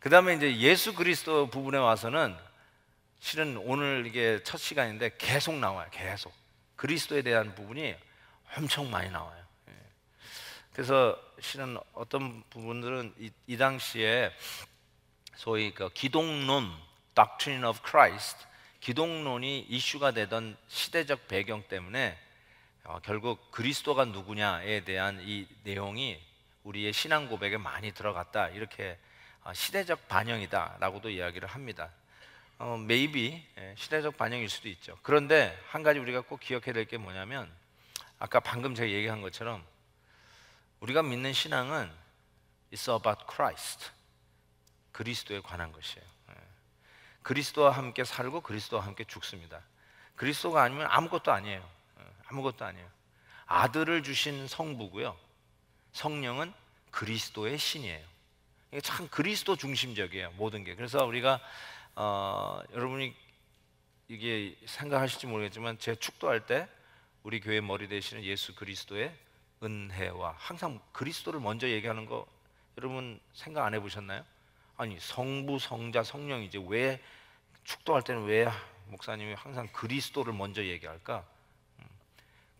그 다음에 이제 예수 그리스도 부분에 와서는 실은 오늘 이게 첫 시간인데 계속 나와요. 계속. 그리스도에 대한 부분이 엄청 많이 나와요. 예. 그래서 실은 어떤 부분들은 이, 이 당시에 소위 그 기독론, Doctrine of Christ, 기독론이 이슈가 되던 시대적 배경 때문에 어, 결국 그리스도가 누구냐에 대한 이 내용이 우리의 신앙 고백에 많이 들어갔다 이렇게 아, 시대적 반영이다라고도 이야기를 합니다. 어, maybe 예, 시대적 반영일 수도 있죠. 그런데 한 가지 우리가 꼭 기억해야 될 게 뭐냐면 아까 방금 제가 얘기한 것처럼 우리가 믿는 신앙은 it's about Christ 그리스도에 관한 것이에요. 예. 그리스도와 함께 살고 그리스도와 함께 죽습니다. 그리스도가 아니면 아무것도 아니에요. 예, 아무것도 아니에요. 아들을 주신 성부고요. 성령은 그리스도의 신이에요. 이게 참 그리스도 중심적이에요. 모든 게. 그래서 우리가 어, 여러분이 이게 생각하실지 모르겠지만 제 축도할 때 우리 교회 머리 되시는 예수 그리스도의 은혜와 항상 그리스도를 먼저 얘기하는 거 여러분 생각 안 해보셨나요? 아니 성부, 성자, 성령이제왜 축도할 때는 왜 목사님이 항상 그리스도를 먼저 얘기할까? 음.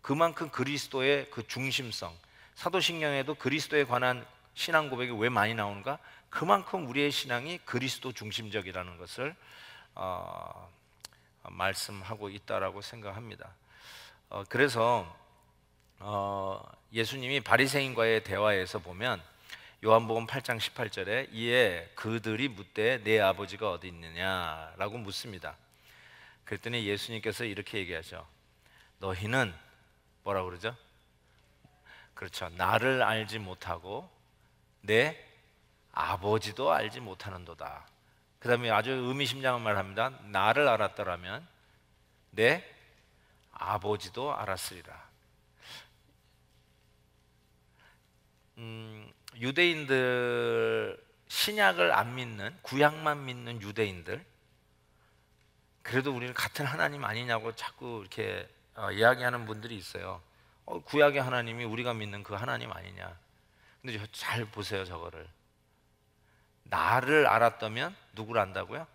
그만큼 그리스도의 그 중심성 사도신경에도 그리스도에 관한 신앙 고백이 왜 많이 나오는가? 그만큼 우리의 신앙이 그리스도 중심적이라는 것을 어, 말씀하고 있다라고 생각합니다. 어, 그래서 어, 예수님이 바리새인과의 대화에서 보면 요한복음 8장 18절에 이에 그들이 묻되 내 아버지가 어디 있느냐라고 묻습니다. 그랬더니 예수님께서 이렇게 얘기하죠. 너희는 뭐라 그러죠? 그렇죠. 나를 알지 못하고 내 아버지도 알지 못하는도다. 그 다음에 아주 의미심장한 말 합니다. 나를 알았더라면 내 아버지도 알았으리라. 음, 유대인들 신약을 안 믿는 구약만 믿는 유대인들 그래도 우리는 같은 하나님 아니냐고 자꾸 이렇게 어, 이야기하는 분들이 있어요. 어, 구약의 하나님이 우리가 믿는 그 하나님 아니냐? 근데 잘 보세요 저거를. 나를 알았다면 누구를 안다고요?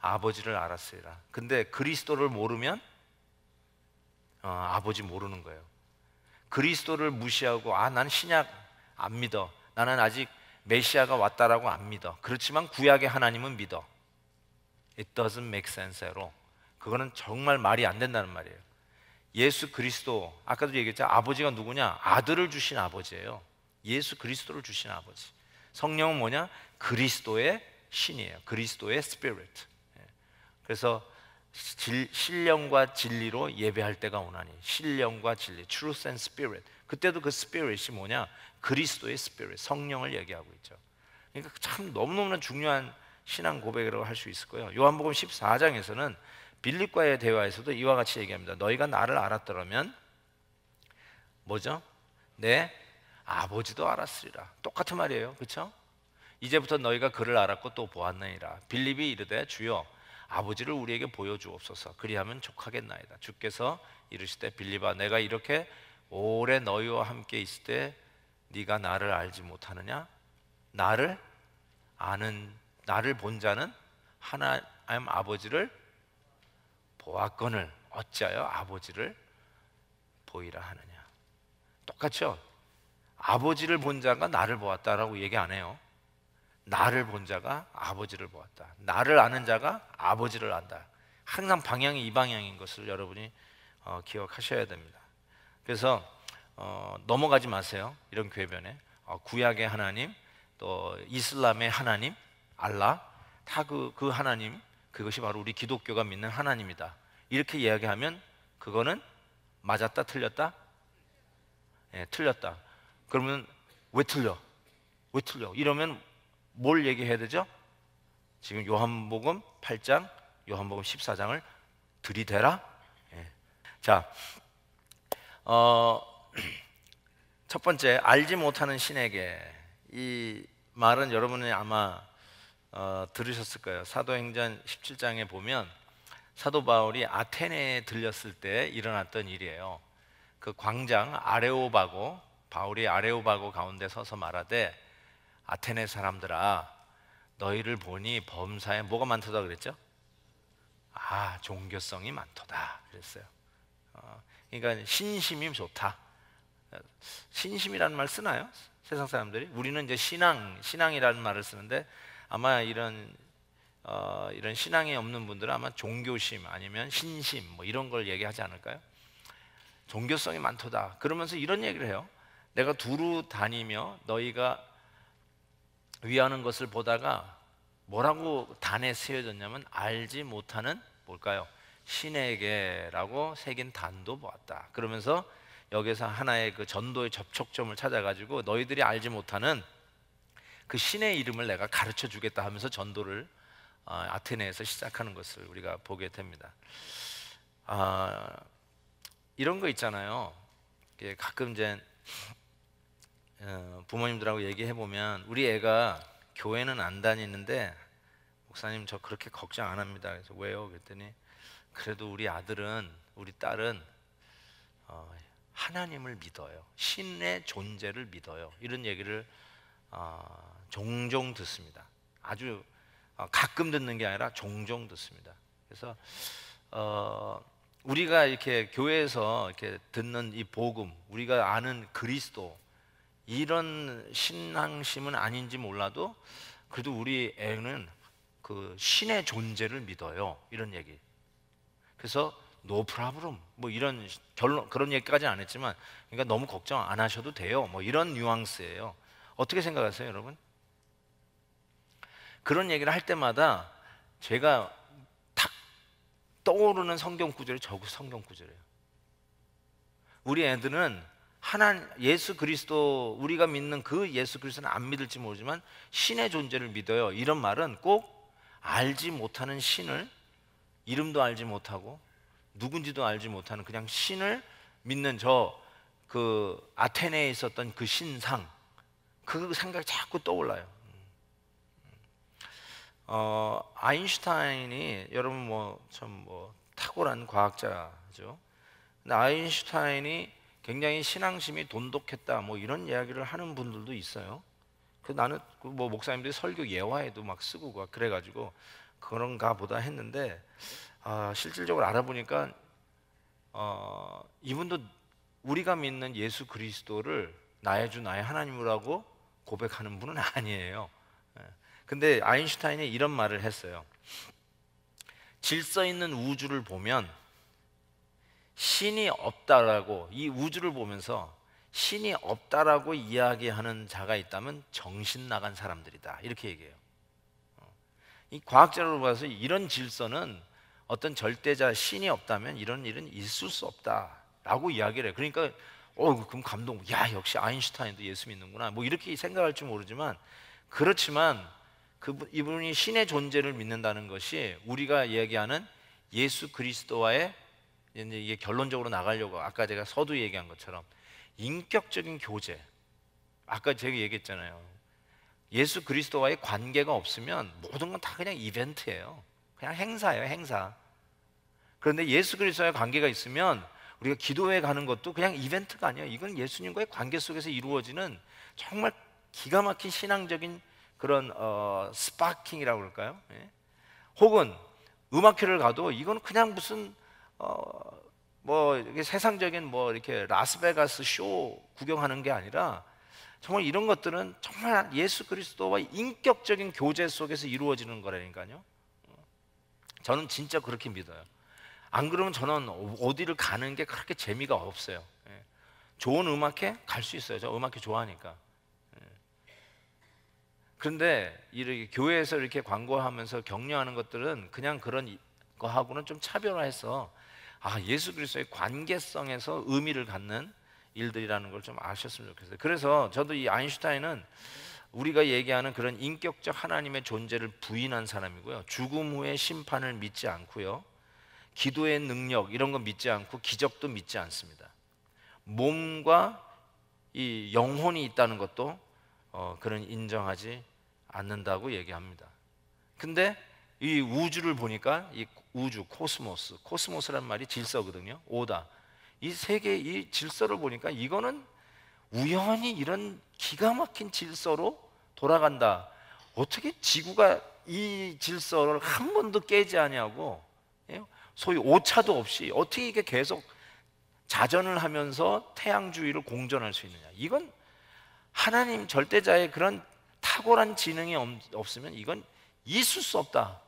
아버지를 알았으리라. 근데 그리스도를 모르면 어, 아버지 모르는 거예요. 그리스도를 무시하고 아 난 신약 안 믿어. 나는 아직 메시아가 왔다라고 안 믿어. 그렇지만 구약의 하나님은 믿어. It doesn't make sense at all. 그거는 정말 말이 안 된다는 말이에요. 예수 그리스도 아까도 얘기했죠. 아버지가 누구냐? 아들을 주신 아버지예요. 예수 그리스도를 주신 아버지. 성령은 뭐냐? 그리스도의 신이에요. 그리스도의 스피릿. 예. 그래서 질, 신령과 진리로 예배할 때가 오나니 신령과 진리, truth and spirit. 그때도 그 spirit이 뭐냐? 그리스도의 spirit, 성령을 얘기하고 있죠. 그러니까 참너무너무 중요한 신앙 고백이라고 할 수 있을 거예요. 요한복음 14장에서는 빌립과의 대화에서도 이와 같이 얘기합니다. 너희가 나를 알았더라면 뭐죠? 내 아버지도 알았으리라. 똑같은 말이에요. 그렇죠? 이제부터 너희가 그를 알았고 또 보았느니라. 빌립이 이르되 주여 아버지를 우리에게 보여주옵소서. 그리하면 족하겠나이다. 주께서 이르시되 빌립아 내가 이렇게 오래 너희와 함께 있을 때 네가 나를 알지 못하느냐? 나를 아는 나를 본 자는 하나님 아버지를 보았건을 어찌하여 아버지를 보이라 하느냐? 똑같죠. 아버지를 본 자가 나를 보았다라고 얘기 안 해요. 나를 본 자가 아버지를 보았다. 나를 아는 자가 아버지를 안다. 항상 방향이 이 방향인 것을 여러분이 어, 기억하셔야 됩니다. 그래서 어, 넘어가지 마세요. 이런 궤변에 어, 구약의 하나님, 또 이슬람의 하나님, 알라 다그그 그 하나님 그것이 바로 우리 기독교가 믿는 하나님이다. 이렇게 이야기하면 그거는 맞았다 틀렸다, 예, 틀렸다. 그러면 왜 틀려? 왜 틀려? 이러면 뭘 얘기해야 되죠? 지금 요한복음 8장, 요한복음 14장을 들이대라. 예. 자, 어, 첫 번째 알지 못하는 신에게 이 말은 여러분이 아마 어, 들으셨을 거예요. 사도행전 17장에 보면 사도 바울이 아테네에 들렸을 때 일어났던 일이에요. 그 광장 아레오바고 바울이 아레오바고 가운데 서서 말하되 아테네 사람들아 너희를 보니 범사에 뭐가 많다 그랬죠? 아 종교성이 많다 그랬어요. 어, 그러니까 신심이 좋다. 신심이라는 말 쓰나요? 세상 사람들이 우리는 이제 신앙 신앙이라는 말을 쓰는데 아마 이런 어, 이런 신앙이 없는 분들은 아마 종교심 아니면 신심 뭐 이런 걸 얘기하지 않을까요? 종교성이 많도다. 그러면서 이런 얘기를 해요. 내가 두루 다니며 너희가 위하는 것을 보다가 뭐라고 단에 쓰여졌냐면 알지 못하는 뭘까요? 신에게라고 새긴 단도 보았다. 그러면서 여기서 하나의 그 전도의 접촉점을 찾아가지고 너희들이 알지 못하는 그 신의 이름을 내가 가르쳐 주겠다 하면서 전도를 어, 아테네에서 시작하는 것을 우리가 보게 됩니다. 아, 이런 거 있잖아요. 가끔 이제 어, 부모님들하고 얘기해 보면 우리 애가 교회는 안 다니는데 목사님 저 그렇게 걱정 안 합니다. 그래서 왜요? 그랬더니 그래도 우리 아들은 우리 딸은 어, 하나님을 믿어요. 신의 존재를 믿어요. 이런 얘기를 어, 종종 듣습니다. 아주 어, 가끔 듣는 게 아니라 종종 듣습니다. 그래서 어, 우리가 이렇게 교회에서 이렇게 듣는 이 복음, 우리가 아는 그리스도 이런 신앙심은 아닌지 몰라도 그래도 우리 애는 그 신의 존재를 믿어요. 이런 얘기. 그래서 no problem 뭐 이런 결론 그런 얘기까지안 했지만 그러니까 너무 걱정 안 하셔도 돼요. 뭐 이런 뉘앙스예요. 어떻게 생각하세요, 여러분? 그런 얘기를 할 때마다 제가 탁 떠오르는 성경 구절이 저 성경 구절이에요. 우리 애들은 하나님 예수 그리스도 우리가 믿는 그 예수 그리스도는 안 믿을지 모르지만 신의 존재를 믿어요. 이런 말은 꼭 알지 못하는 신을 이름도 알지 못하고 누군지도 알지 못하는 그냥 신을 믿는 저 그 아테네에 있었던 그 신상 그 생각이 자꾸 떠올라요. 어, 아인슈타인이 여러분 뭐 참뭐 뭐 탁월한 과학자죠. 근데 아인슈타인이 굉장히 신앙심이 돈독했다 뭐 이런 이야기를 하는 분들도 있어요. 그 나는 그 뭐 목사님들이 설교 예화에도 막 쓰고 그래가지고 그런가 보다 했는데 아, 실질적으로 알아보니까 어, 이분도 우리가 믿는 예수 그리스도를 나의 주 나의 하나님이라 고백하는 분은 아니에요. 예. 근데 아인슈타인이 이런 말을 했어요. 질서 있는 우주를 보면 신이 없다라고 이 우주를 보면서 신이 없다라고 이야기하는 자가 있다면 정신 나간 사람들이다 이렇게 얘기해요. 어. 이 과학자로 봐서 이런 질서는 어떤 절대자 신이 없다면 이런 일은 있을 수 없다라고 이야기를 해요. 그러니까 어 그럼 감동 야 역시 아인슈타인도 예수 믿는구나 뭐 이렇게 생각할지 모르지만 그렇지만 그 이분이 신의 존재를 믿는다는 것이 우리가 이야기하는 예수 그리스도와의 이제 이게 결론적으로 나가려고 아까 제가 서두 얘기한 것처럼 인격적인 교제. 아까 제가 얘기했잖아요. 예수 그리스도와의 관계가 없으면 모든 건 다 그냥 이벤트예요. 그냥 행사예요, 행사. 그런데 예수 그리스도와의 관계가 있으면 우리가 기도회 가는 것도 그냥 이벤트가 아니에요. 이건 예수님과의 관계 속에서 이루어지는 정말 기가 막힌 신앙적인 그런 어, 스파킹이라고 그럴까요? 예? 혹은 음악회를 가도 이건 그냥 무슨 어, 뭐 이게 세상적인 뭐 이렇게 라스베가스 쇼 구경하는 게 아니라 정말 이런 것들은 정말 예수 그리스도와 인격적인 교제 속에서 이루어지는 거라니까요. 저는 진짜 그렇게 믿어요. 안 그러면 저는 어디를 가는 게 그렇게 재미가 없어요. 예. 좋은 음악회 갈 수 있어요. 저 음악회 좋아하니까. 예. 그런데 이렇게 교회에서 이렇게 광고하면서 격려하는 것들은 그냥 그런 거하고는 좀 차별화해서 아 예수 그리스도의 관계성에서 의미를 갖는 일들이라는 걸 좀 아셨으면 좋겠어요. 그래서 저도 이 아인슈타인은 우리가 얘기하는 그런 인격적 하나님의 존재를 부인한 사람이고요. 죽음 후의 심판을 믿지 않고요. 기도의 능력 이런 거 믿지 않고 기적도 믿지 않습니다. 몸과 이 영혼이 있다는 것도 어, 그런 인정하지 않는다고 얘기합니다. 근데 이 우주를 보니까 이 우주 코스모스 코스모스란 말이 질서거든요. 오다. 이 세계 이 질서를 보니까 이거는 우연히 이런 기가 막힌 질서로 돌아간다. 어떻게 지구가 이 질서를 한 번도 깨지 않냐고 예? 소위 오차도 없이 어떻게 이게 계속 자전을 하면서 태양주위를 공전할 수 있느냐. 이건 하나님 절대자의 그런 탁월한 지능이 없으면 이건 있을 수 없다.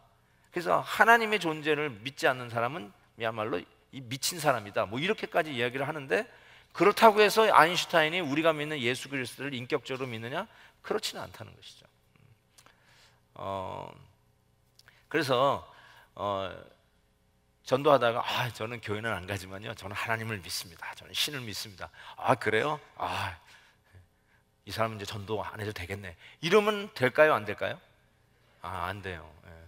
그래서 하나님의 존재를 믿지 않는 사람은 야말로 미친 사람이다. 뭐 이렇게까지 이야기를 하는데 그렇다고 해서 아인슈타인이 우리가 믿는 예수 그리스도를 인격적으로 믿느냐? 그렇지는 않다는 것이죠. 음. 어, 그래서 어, 전도하다가 아, 저는 교회는 안 가지만요. 저는 하나님을 믿습니다. 저는 신을 믿습니다. 아, 그래요? 아, 이 사람은 이제 전도 안 해도 되겠네. 이러면 될까요? 안 될까요? 아, 안 돼요. 예.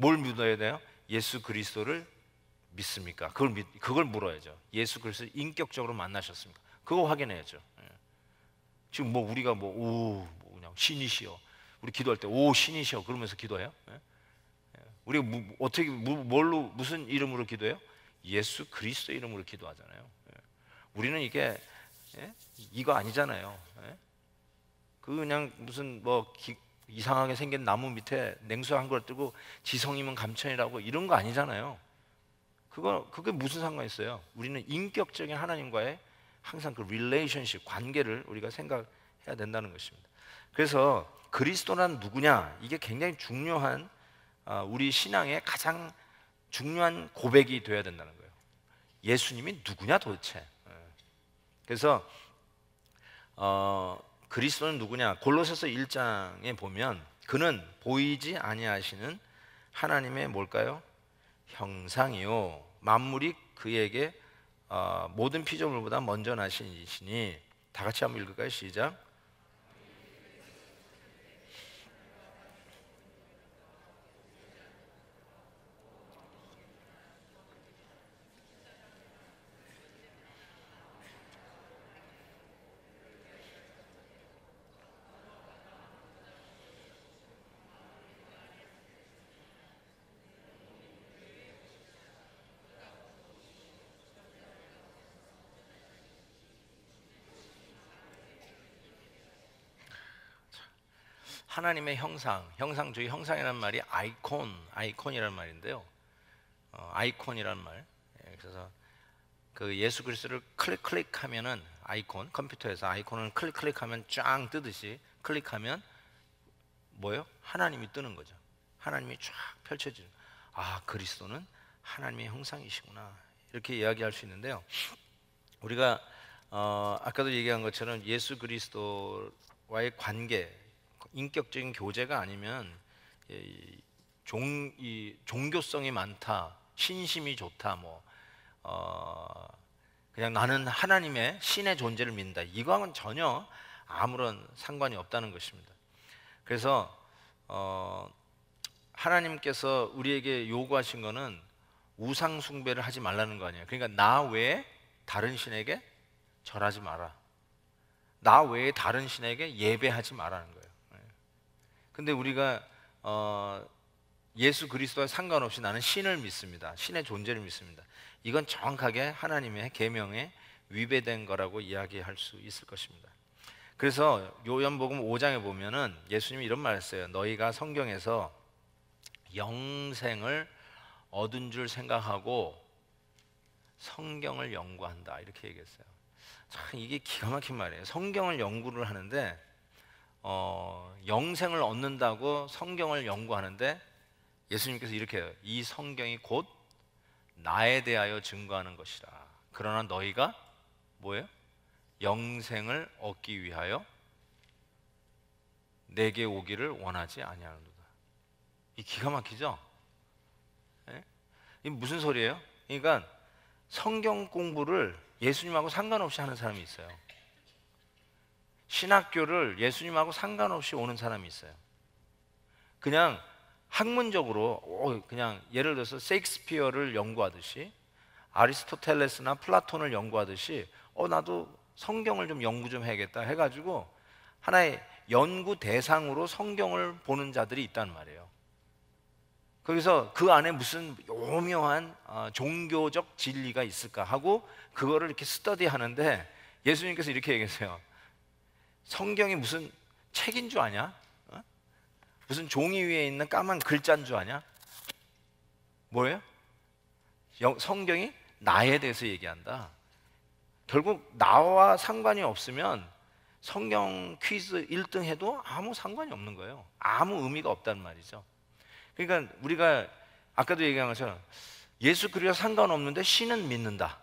뭘 믿어야 돼요? 예수 그리스도를 믿습니까? 그걸 믿, 그걸 물어야죠. 예수 그리스도 인격적으로 만나셨습니까? 그거 확인해야죠. 예. 지금 뭐 우리가 뭐오 뭐 그냥 신이시여 우리 기도할 때 오 신이시여 그러면서 기도해요? 예? 예. 우리가 뭐, 어떻게 뭘로 무슨 이름으로 기도해요? 예수 그리스도 이름으로 기도하잖아요. 우리는 이게 예? 이거 아니잖아요. 예? 그 그냥 무슨 뭐 기, 이상하게 생긴 나무 밑에 냉수 한 그릇 뜨고 지성이면 감천이라고 이런 거 아니잖아요. 그거 그게 무슨 상관 있어요? 우리는 인격적인 하나님과의 항상 그 릴레이션십 관계를 우리가 생각해야 된다는 것입니다. 그래서 그리스도란 누구냐 이게 굉장히 중요한 아, 우리 신앙의 가장 중요한 고백이 되어야 된다는 거예요. 예수님이 누구냐 도대체. 예. 그래서 어, 그리스도는 누구냐? 골로새서 1장에 보면 그는 보이지 아니하시는 하나님의 뭘까요? 형상이요. 만물이 그에게 어, 모든 피조물보다 먼저 나신이시니 다 같이 한번 읽을까요? 시작. 하나님의 형상, 형상주의 형상이라는 말이 아이콘, 아이콘이라는 말인데요. 어, 아이콘이라는 말. 예, 그래서 그 예수 그리스도를 클릭 클릭하면은 아이콘 컴퓨터에서 아이콘을 클릭 클릭하면 쫙 뜨듯이 클릭하면 뭐요? 하나님이 뜨는 거죠. 하나님이 쫙 펼쳐지는. 아 그리스도는 하나님의 형상이시구나 이렇게 이야기할 수 있는데요. 우리가 어, 아까도 얘기한 것처럼 예수 그리스도와의 관계, 인격적인 교제가 아니면 이 종, 이 종교성이 많다, 신심이 좋다, 뭐 어, 그냥 나는 하나님의 신의 존재를 믿는다. 이거는 전혀 아무런 상관이 없다는 것입니다. 그래서 어, 하나님께서 우리에게 요구하신 것은 우상 숭배를 하지 말라는 거 아니에요. 그러니까 나 외에 다른 신에게 절하지 마라. 나 외에 다른 신에게 예배하지 말라는 거예요. 근데 우리가 어, 예수 그리스도와 상관없이 나는 신을 믿습니다. 신의 존재를 믿습니다. 이건 정확하게 하나님의 계명에 위배된 거라고 이야기할 수 있을 것입니다. 그래서 요한복음 5장에 보면은 예수님이 이런 말 했어요. 너희가 성경에서 영생을 얻은 줄 생각하고 성경을 연구한다. 이렇게 얘기했어요. 참 이게 기가 막힌 말이에요. 성경을 연구를 하는데 어, 영생을 얻는다고 성경을 연구하는데 예수님께서 이렇게 해요. 이 성경이 곧 나에 대하여 증거하는 것이라. 그러나 너희가 뭐예요? 영생을 얻기 위하여 내게 오기를 원하지 아니하는도다. 이 기가 막히죠? 네? 이 무슨 소리예요? 그러니까 성경 공부를 예수님하고 상관없이 하는 사람이 있어요. 신학교를 예수님하고 상관없이 오는 사람이 있어요. 그냥 학문적으로 그냥 예를 들어서 세익스피어를 연구하듯이 아리스토텔레스나 플라톤을 연구하듯이 어 나도 성경을 좀 연구 좀 해야겠다 해가지고 하나의 연구 대상으로 성경을 보는 자들이 있단 말이에요. 거기서 그 안에 무슨 오묘한 어, 종교적 진리가 있을까 하고 그거를 이렇게 스터디 하는데 예수님께서 이렇게 얘기했어요. 성경이 무슨 책인 줄 아냐? 어? 무슨 종이 위에 있는 까만 글자인 줄 아냐? 뭐예요? 성경이 나에 대해서 얘기한다. 결국 나와 상관이 없으면 성경 퀴즈 1등 해도 아무 상관이 없는 거예요. 아무 의미가 없단 말이죠. 그러니까 우리가 아까도 얘기한 것처럼 예수 그리스도 상관없는데 신은 믿는다.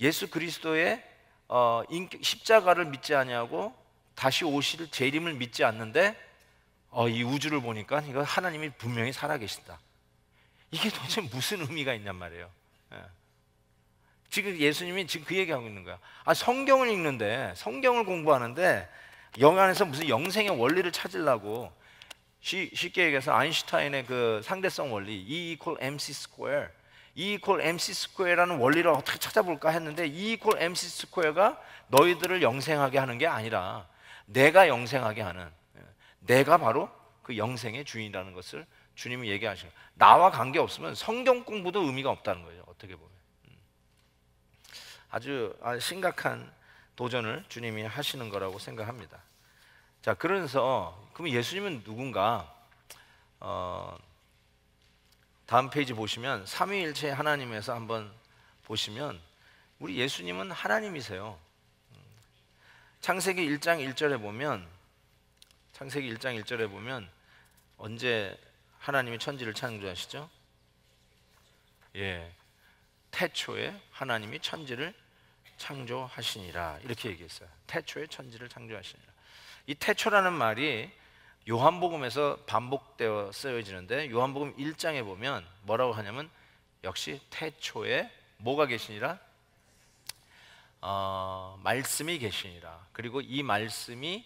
예수 그리스도의 어, 십자가를 믿지 아니하고 다시 오실 재림을 믿지 않는데 어, 이 우주를 보니까 이거 하나님이 분명히 살아계신다. 이게 도대체 무슨 의미가 있냔 말이에요. 예. 지금 예수님이 지금 그 얘기하고 있는 거야. 아, 성경을 읽는데, 성경을 공부하는데, 영안에서 무슨 영생의 원리를 찾으려고 쉬, 쉽게 얘기해서 아인슈타인의 그 상대성 원리 E equal mc square E equal MC 스퀘어라는 원리를 어떻게 찾아볼까 했는데 E equal MC 스퀘어가 너희들을 영생하게 하는 게 아니라 내가 영생하게 하는 내가 바로 그 영생의 주인이라는 것을 주님이 얘기하시는 나와 관계 없으면 성경 공부도 의미가 없다는 거예요. 어떻게 보면 음. 아주 아, 심각한 도전을 주님이 하시는 거라고 생각합니다. 자, 그래서 그럼 예수님은 누군가? 어, 다음 페이지 보시면 삼위일체 하나님에서 한번 보시면 우리 예수님은 하나님이세요. 창세기 1장 1절에 보면 창세기 1장 1절에 보면 언제 하나님이 천지를 창조하시죠? 예. 태초에 하나님이 천지를 창조하시니라 이렇게 얘기했어요. 태초에 천지를 창조하시니라. 이 태초라는 말이 요한복음에서 반복되어 쓰여지는데 요한복음 1장에 보면 뭐라고 하냐면 역시 태초에 뭐가 계시니라 어, 말씀이 계시니라 그리고 이 말씀이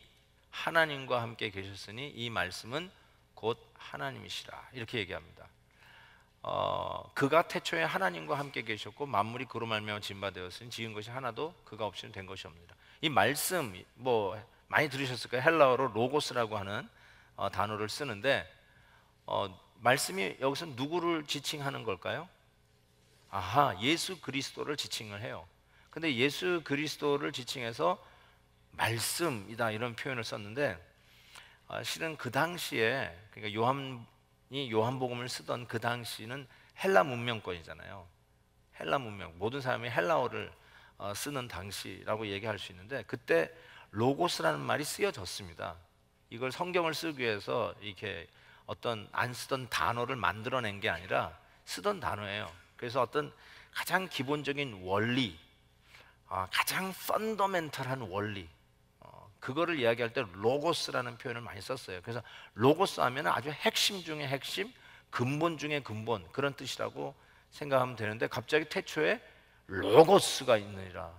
하나님과 함께 계셨으니 이 말씀은 곧 하나님이시라 이렇게 얘기합니다. 어, 그가 태초에 하나님과 함께 계셨고 만물이 그로 말미암아 진바되었으니 지은 것이 하나도 그가 없이는 된 것이 없느니라. 이 말씀 뭐 많이 들으셨을 거예요. 헬라어로 로고스라고 하는 어, 단어를 쓰는데 어, 말씀이 여기서 누구를 지칭하는 걸까요? 아하, 예수 그리스도를 지칭을 해요. 근데 예수 그리스도를 지칭해서 말씀이다 이런 표현을 썼는데 아, 실은 그 당시에 그러니까 요한이 요한복음을 쓰던 그 당시는 헬라 문명권이잖아요. 헬라 문명 모든 사람이 헬라어를 어, 쓰는 당시라고 얘기할 수 있는데 그때 로고스라는 말이 쓰여졌습니다. 이걸 성경을 쓰기 위해서 이렇게 어떤 안 쓰던 단어를 만들어낸 게 아니라 쓰던 단어예요. 그래서 어떤 가장 기본적인 원리, 아, 가장 펀더멘털한 원리, 어, 그거를 이야기할 때 로고스라는 표현을 많이 썼어요. 그래서 로고스 하면 아주 핵심 중의 핵심, 근본 중의 근본 그런 뜻이라고 생각하면 되는데 갑자기 태초에 로고스가 있느니라.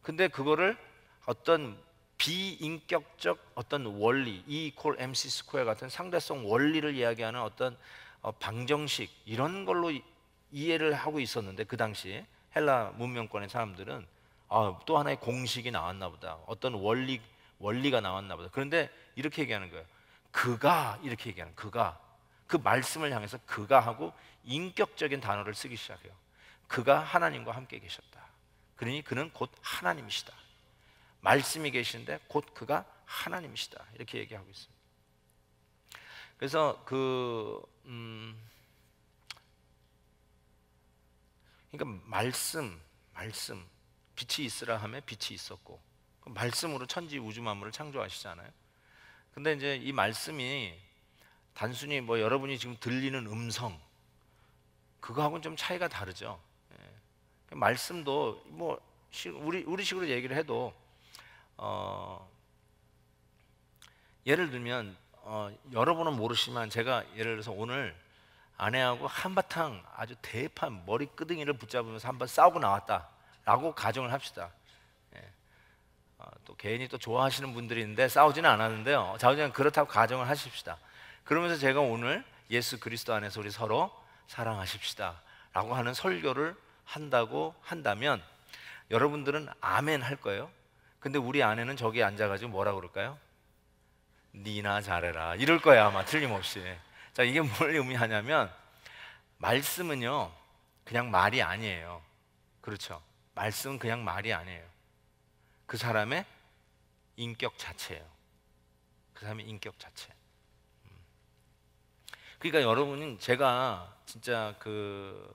근데 그거를 어떤 비인격적 어떤 원리, 이 콜, q u MC 스퀘어 같은 상대성 원리를 이야기하는 어떤 어, 방정식 이런 걸로 이해를 하고 있었는데 그 당시 헬라 문명권의 사람들은 아, 또 하나의 공식이 나왔나 보다. 어떤 원리 원리가 나왔나 보다. 그런데 이렇게 얘기하는 거예요. 그가 이렇게 얘기하는 그가 그 말씀을 향해서 그가 하고 인격적인 단어를 쓰기 시작해요. 그가 하나님과 함께 계셨다. 그러니 그는 곧 하나님이시다. 말씀이 계신데 곧 그가 하나님이시다. 이렇게 얘기하고 있습니다. 그래서 그 음, 그러니까 말씀, 말씀, 빛이 있으라 함에 빛이 있었고 그 말씀으로 천지 우주 만물을 창조하시잖아요. 근데 이제 이 말씀이 단순히 뭐 여러분이 지금 들리는 음성 그거하고는 좀 차이가 다르죠. 예. 그 말씀도 뭐 우리 우리식으로 얘기를 해도 어, 예를 들면 어, 여러분은 모르시만 제가 예를 들어서 오늘 아내하고 한바탕 아주 대판 머리끄덩이를 붙잡으면서 한번 싸우고 나왔다라고 가정을 합시다. 예. 어, 또개인또 좋아하시는 분들이 있는데 싸우지는 않았는데요. 자, 그냥 그렇다고 가정을 하십시다. 그러면서 제가 오늘 예수 그리스도 안에서 우리 서로 사랑하십시다라고 하는 설교를 한다고 한다면 여러분들은 아멘 할 거예요. 근데 우리 아내는 저기 앉아가지고 뭐라 그럴까요? 니나 잘해라 이럴 거야 아마 틀림없이 자 이게 뭘 의미하냐면 말씀은요 그냥 말이 아니에요 그렇죠 말씀은 그냥 말이 아니에요 그 사람의 인격 자체예요 그 사람의 인격 자체 음. 그러니까 여러분 제가 진짜 그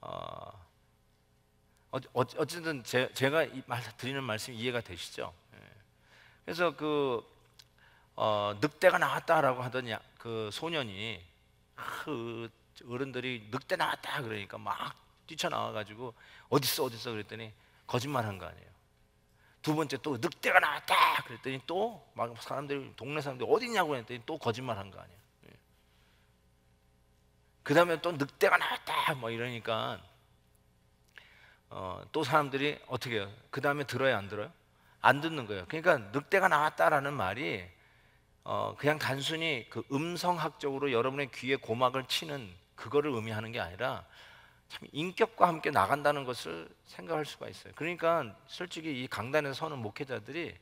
어, 어, 어, 어쨌든 제, 가 드리는 말씀 이해가 되시죠? 예. 그래서 그 어, 늑대가 나왔다라고 하던 야, 그 소년이 그 어른들이 늑대 나왔다 그러니까 막 뛰쳐나와가지고 어딨어 어딨어 그랬더니 거짓말한 거 아니에요. 두 번째 또 늑대가 나왔다 그랬더니 또 막 사람들이 동네 사람들이 어디냐고 했더니 또 거짓말한 거 아니에요. 예. 그 다음에 또 늑대가 나왔다 뭐 이러니까 어, 또 사람들이 어떻게 해요? 그 다음에 들어요, 안 들어요? 안 듣는 거예요. 그러니까 늑대가 나왔다라는 말이 어, 그냥 단순히 그 음성학적으로 여러분의 귀에 고막을 치는 그거를 의미하는 게 아니라 참 인격과 함께 나간다는 것을 생각할 수가 있어요. 그러니까 솔직히 이 강단에서 서는 목회자들이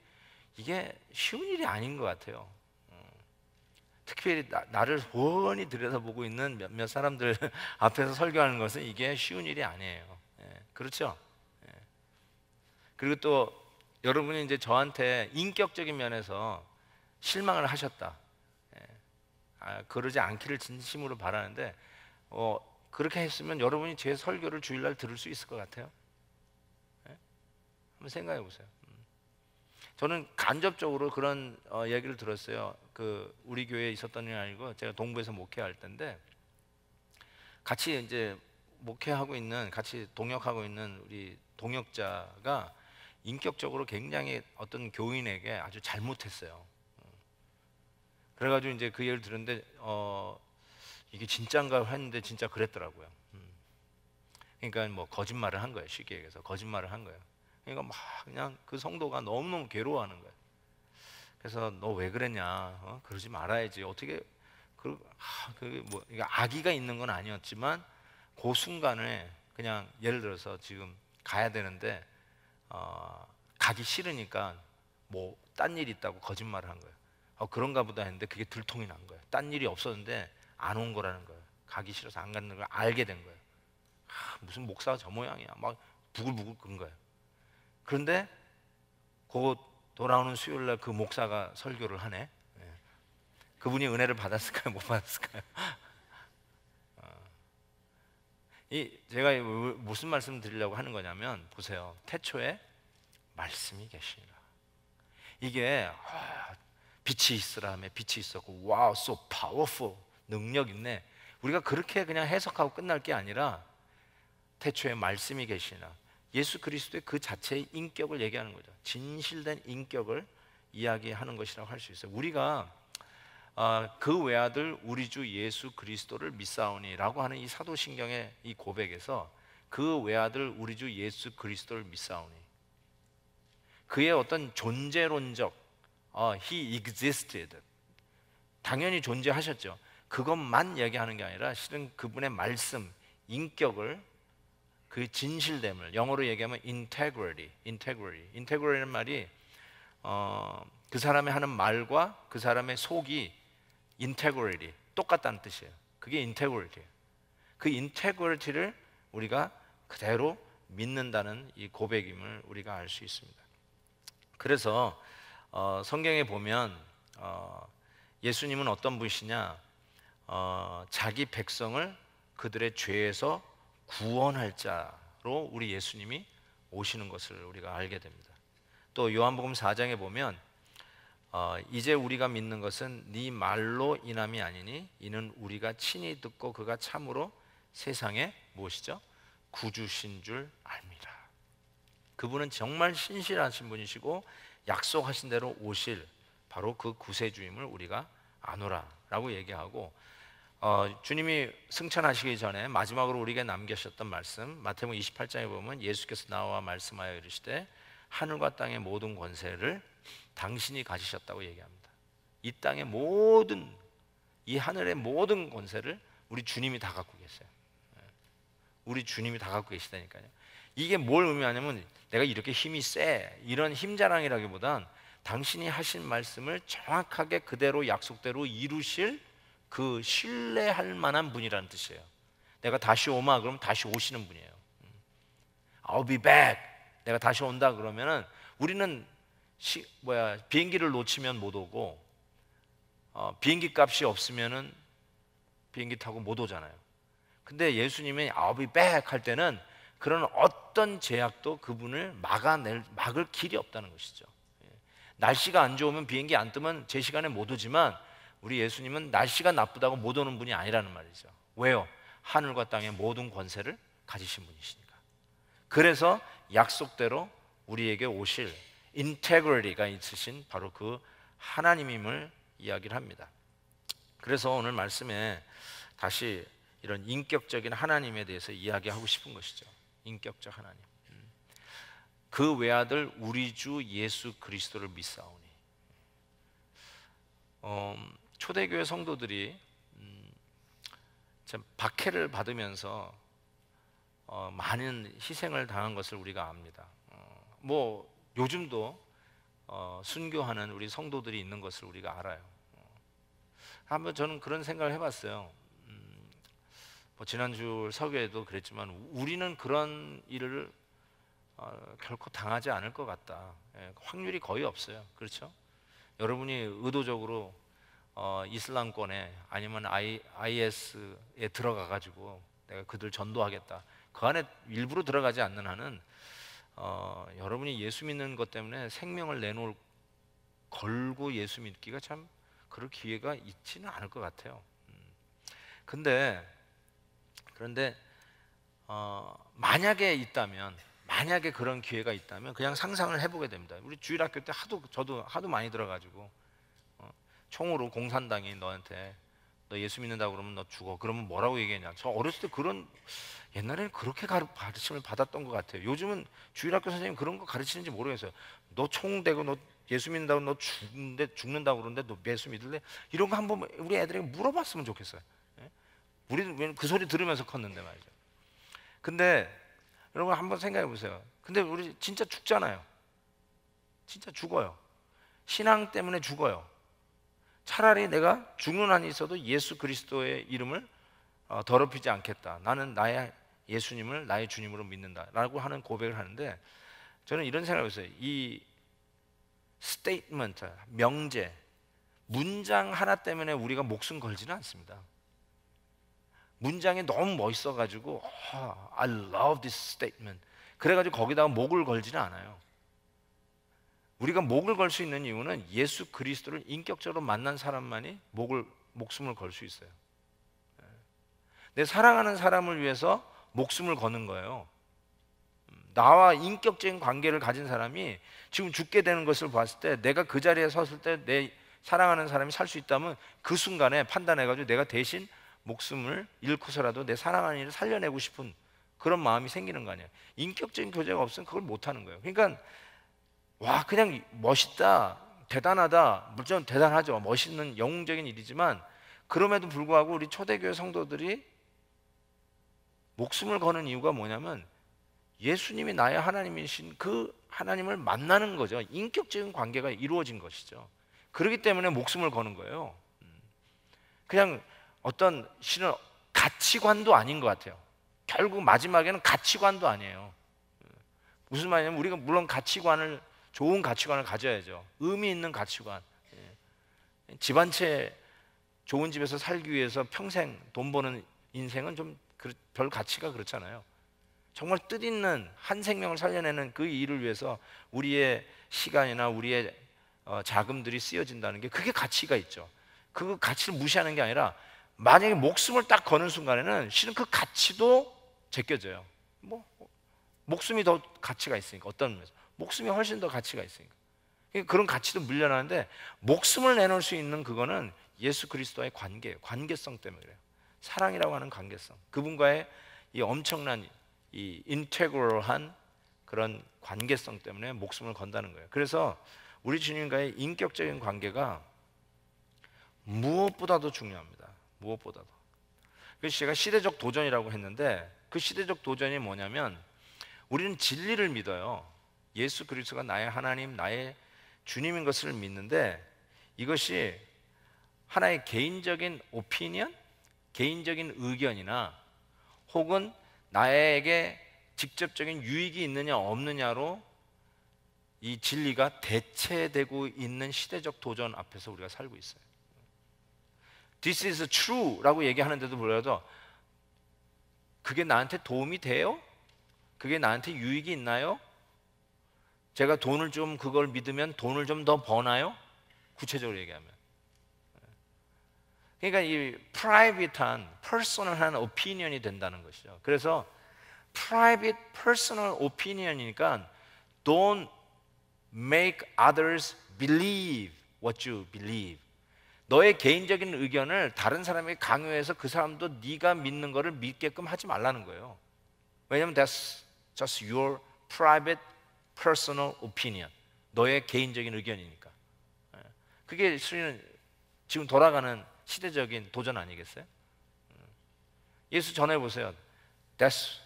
이게 쉬운 일이 아닌 것 같아요. 음. 특별히 나, 를 훤히 들여다보고 있는 몇몇 사람들 앞에서 설교하는 것은 이게 쉬운 일이 아니에요. 그렇죠? 예. 그리고 또 여러분이 이제 저한테 인격적인 면에서 실망을 하셨다. 예. 아, 그러지 않기를 진심으로 바라는데 어, 그렇게 했으면 여러분이 제 설교를 주일날 들을 수 있을 것 같아요. 예? 한번 생각해 보세요. 음. 저는 간접적으로 그런 어, 얘기를 들었어요. 그 우리 교회에 있었던 일 아니고 제가 동부에서 목회할 때인데 같이 이제 목회하고 있는 같이 동역하고 있는 우리 동역자가 인격적으로 굉장히 어떤 교인에게 아주 잘못했어요. 음. 그래가지고 이제 그 예를 들었는데 어, 이게 진짠가 했는데 진짜 그랬더라고요. 음. 그러니까 뭐 거짓말을 한 거예요. 쉽게 얘기해서 거짓말을 한 거예요. 그러니까 막 그냥 그 성도가 너무너무 괴로워하는 거예요. 그래서 너 왜 그랬냐? 어? 그러지 말아야지. 어떻게 그, 아, 그뭐 그러니까 악의가 있는 건 아니었지만 그 순간에 그냥 예를 들어서 지금 가야 되는데 어, 가기 싫으니까 뭐 딴 일이 있다고 거짓말을 한 거예요. 어, 그런가 보다 했는데 그게 들통이 난 거예요. 딴 일이 없었는데 안 온 거라는 거예요. 가기 싫어서 안 가는 걸 알게 된 거예요. 아, 무슨 목사가 저 모양이야. 막 부글부글 끈 거예요. 그런데 곧 돌아오는 수요일 날 그 목사가 설교를 하네. 예. 그분이 은혜를 받았을까요? 못 받았을까요? 이 제가 무슨 말씀 드리려고 하는 거냐면 보세요. 태초에 말씀이 계시라. 이게 아, 빛이 있으라며 빛이 있었고 와우 so powerful 능력 있네. 우리가 그렇게 그냥 해석하고 끝날 게 아니라 태초에 말씀이 계시나 예수 그리스도의 그 자체의 인격을 얘기하는 거죠. 진실된 인격을 이야기하는 것이라고 할 수 있어요. 우리가 아, 그 외아들 우리 주 예수 그리스도를 믿사오니라고 하는 이 사도신경의 이 고백에서 그 외아들 우리 주 예수 그리스도를 믿사오니 그의 어떤 존재론적 어, he existed 당연히 존재하셨죠. 그것만 얘기하는 게 아니라 실은 그분의 말씀, 인격을 그 진실됨을 영어로 얘기하면 integrity, integrity, integrity라는 말이 어, 그 사람의 하는 말과 그 사람의 속이 인테그리티 똑같다는 뜻이에요. 그게 인테그리티그 인테그리티를 우리가 그대로 믿는다는 이 고백임을 우리가 알 수 있습니다. 그래서 어, 성경에 보면 어, 예수님은 어떤 분이냐 어, 자기 백성을 그들의 죄에서 구원할 자로 우리 예수님이 오시는 것을 우리가 알게 됩니다. 또 요한복음 4장에 보면 어, 이제 우리가 믿는 것은 네 말로 인함이 아니니 이는 우리가 친히 듣고 그가 참으로 세상에 무엇이죠? 구주신 줄 압니다. 그분은 정말 신실하신 분이시고 약속하신 대로 오실 바로 그 구세주임을 우리가 아노라라고 얘기하고 어, 주님이 승천하시기 전에 마지막으로 우리에게 남겨셨던 말씀 마태복음 28장에 보면 예수께서 나와 말씀하여 이르시되 하늘과 땅의 모든 권세를 당신이 가지셨다고 얘기합니다. 이 땅의 모든 이 하늘의 모든 권세를 우리 주님이 다 갖고 계세요. 예. 우리 주님이 다 갖고 계시다니까요. 이게 뭘 의미하냐면 내가 이렇게 힘이 세 이런 힘자랑이라기보단 당신이 하신 말씀을 정확하게 그대로 약속대로 이루실 그 신뢰할 만한 분이라는 뜻이에요. 내가 다시 오마 그럼 다시 오시는 분이에요. 음. I'll be back. 내가 다시 온다 그러면은 우리는 시, 뭐야 비행기를 놓치면 못 오고 어, 비행기 값이 없으면은 비행기 타고 못 오잖아요. 근데 예수님이 아비 백할 때는 그런 어떤 제약도 그분을 막아낼 막을 길이 없다는 것이죠. 예. 날씨가 안 좋으면 비행기 안 뜨면 제 시간에 못 오지만 우리 예수님은 날씨가 나쁘다고 못 오는 분이 아니라는 말이죠. 왜요? 하늘과 땅의 모든 권세를 가지신 분이시니까. 그래서 약속대로 우리에게 오실 인테그리티가 있으신 바로 그 하나님임을 이야기를 합니다. 그래서 오늘 말씀에 다시 이런 인격적인 하나님에 대해서 이야기하고 싶은 것이죠. 인격적 하나님. 음. 그 외아들 우리 주 예수 그리스도를 믿사오니. 어, 초대교회 성도들이 음, 박해를 받으면서 어, 많은 희생을 당한 것을 우리가 압니다. 어, 뭐 요즘도 어, 순교하는 우리 성도들이 있는 것을 우리가 알아요. 한번 저는 그런 생각을 해봤어요. 음, 뭐 지난주 설교에도 그랬지만 우리는 그런 일을 어, 결코 당하지 않을 것 같다. 예, 확률이 거의 없어요. 그렇죠? 여러분이 의도적으로 어, 이슬람권에 아니면 I, IS에 들어가 가지고 내가 그들 전도하겠다. 그 안에 일부러 들어가지 않는 한은 어, 여러분이 예수 믿는 것 때문에 생명을 내놓을 걸고 예수 믿기가 참 그럴 기회가 있지는 않을 것 같아요. 음. 근데 그런데 어, 만약에 있다면 만약에 그런 기회가 있다면 그냥 상상을 해보게 됩니다. 우리 주일학교 때 하도 저도 하도 많이 들어가지고 어, 총으로 공산당이 너한테 너 예수 믿는다고 그러면 너 죽어. 그러면 뭐라고 얘기했냐? 저 어렸을 때 그런 옛날에는 그렇게 가르침을 받았던 것 같아요. 요즘은 주일학교 선생님 그런 거 가르치는지 모르겠어요. 너총 대고 너 예수 믿는다고 너 죽는데 죽는다고 그러는데 너 예수 믿을래? 이런 거 한번 우리 애들에게 물어봤으면 좋겠어요. 예? 우리는 그 소리 들으면서 컸는데 말이죠. 근데 여러분 한번 생각해 보세요. 근데 우리 진짜 죽잖아요. 진짜 죽어요. 신앙 때문에 죽어요. 차라리 내가 죽는 한이 있어도 예수 그리스도의 이름을 어, 더럽히지 않겠다. 나는 나의 예수님을 나의 주님으로 믿는다라고 하는 고백을 하는데 저는 이런 생각을 했어요. 이 스테이트먼트, 명제, 문장 하나 때문에 우리가 목숨 걸지는 않습니다. 문장이 너무 멋있어 가지고 oh, 아, I love this statement. 그래 가지고 거기다가 목을 걸지는 않아요. 우리가 목을 걸 수 있는 이유는 예수 그리스도를 인격적으로 만난 사람만이 목을 목숨을 걸 수 있어요. 예. 내 사랑하는 사람을 위해서 목숨을 거는 거예요. 음, 나와 인격적인 관계를 가진 사람이 지금 죽게 되는 것을 봤을 때 내가 그 자리에 섰을 때 내 사랑하는 사람이 살 수 있다면 그 순간에 판단해가지고 내가 대신 목숨을 잃고서라도 내 사랑하는 이를 살려내고 싶은 그런 마음이 생기는 거 아니에요. 인격적인 교제가 없으면 그걸 못하는 거예요. 그러니까 와 그냥 멋있다 대단하다 물론 대단하죠 멋있는 영웅적인 일이지만 그럼에도 불구하고 우리 초대교회 성도들이 목숨을 거는 이유가 뭐냐면 예수님이 나의 하나님이신 그 하나님을 만나는 거죠. 인격적인 관계가 이루어진 것이죠. 그렇기 때문에 목숨을 거는 거예요. 음. 그냥 어떤 신은 가치관도 아닌 것 같아요. 결국 마지막에는 가치관도 아니에요. 음. 무슨 말이냐면 우리가 물론 가치관을 좋은 가치관을 가져야죠. 의미 있는 가치관. 예. 집안채 좋은 집에서 살기 위해서 평생 돈 버는 인생은 좀 별 가치가 그렇잖아요. 정말 뜻있는 한 생명을 살려내는 그 일을 위해서 우리의 시간이나 우리의 어, 자금들이 쓰여진다는 게 그게 가치가 있죠. 그 가치를 무시하는 게 아니라 만약에 목숨을 딱 거는 순간에는 실은 그 가치도 제껴져요. 뭐 목숨이 더 가치가 있으니까 어떤 면에서 목숨이 훨씬 더 가치가 있으니까. 그런 가치도 물려나는데 목숨을 내놓을 수 있는 그거는 예수 그리스도와의 관계, 관계성 때문에 그래요. 사랑이라고 하는 관계성. 그분과의 이 엄청난 이 인테그럴한 그런 관계성 때문에 목숨을 건다는 거예요. 그래서 우리 주님과의 인격적인 관계가 무엇보다도 중요합니다. 무엇보다도. 그래서 제가 시대적 도전이라고 했는데 그 시대적 도전이 뭐냐면 우리는 진리를 믿어요. 예수 그리스도가 나의 하나님, 나의 주님인 것을 믿는데 이것이 하나의 개인적인 오피니언, 개인적인 의견이나 혹은 나에게 직접적인 유익이 있느냐 없느냐로 이 진리가 대체되고 있는 시대적 도전 앞에서 우리가 살고 있어요. This is true라고 얘기하는데도 불구하고 그게 나한테 도움이 돼요? 그게 나한테 유익이 있나요? 제가 돈을 좀 그걸 믿으면 돈을 좀 더 버나요? 구체적으로 얘기하면. 그러니까 이 프라이빗한, 퍼스널한 오피니언이 된다는 것이죠. 그래서 private, p e r s 이니까 don't make others believe what you believe. 너의 개인적인 의견을 다른 사람에게 강요해서 그 사람도 네가 믿는 것을 믿게끔 하지 말라는 거예요. 왜냐면 that's just your private personal opinion. 너의 개인적인 의견이니까. 예. 그게 수리는 지금 돌아가는 시대적인 도전 아니겠어요? 음. 예수 전해 보세요. That's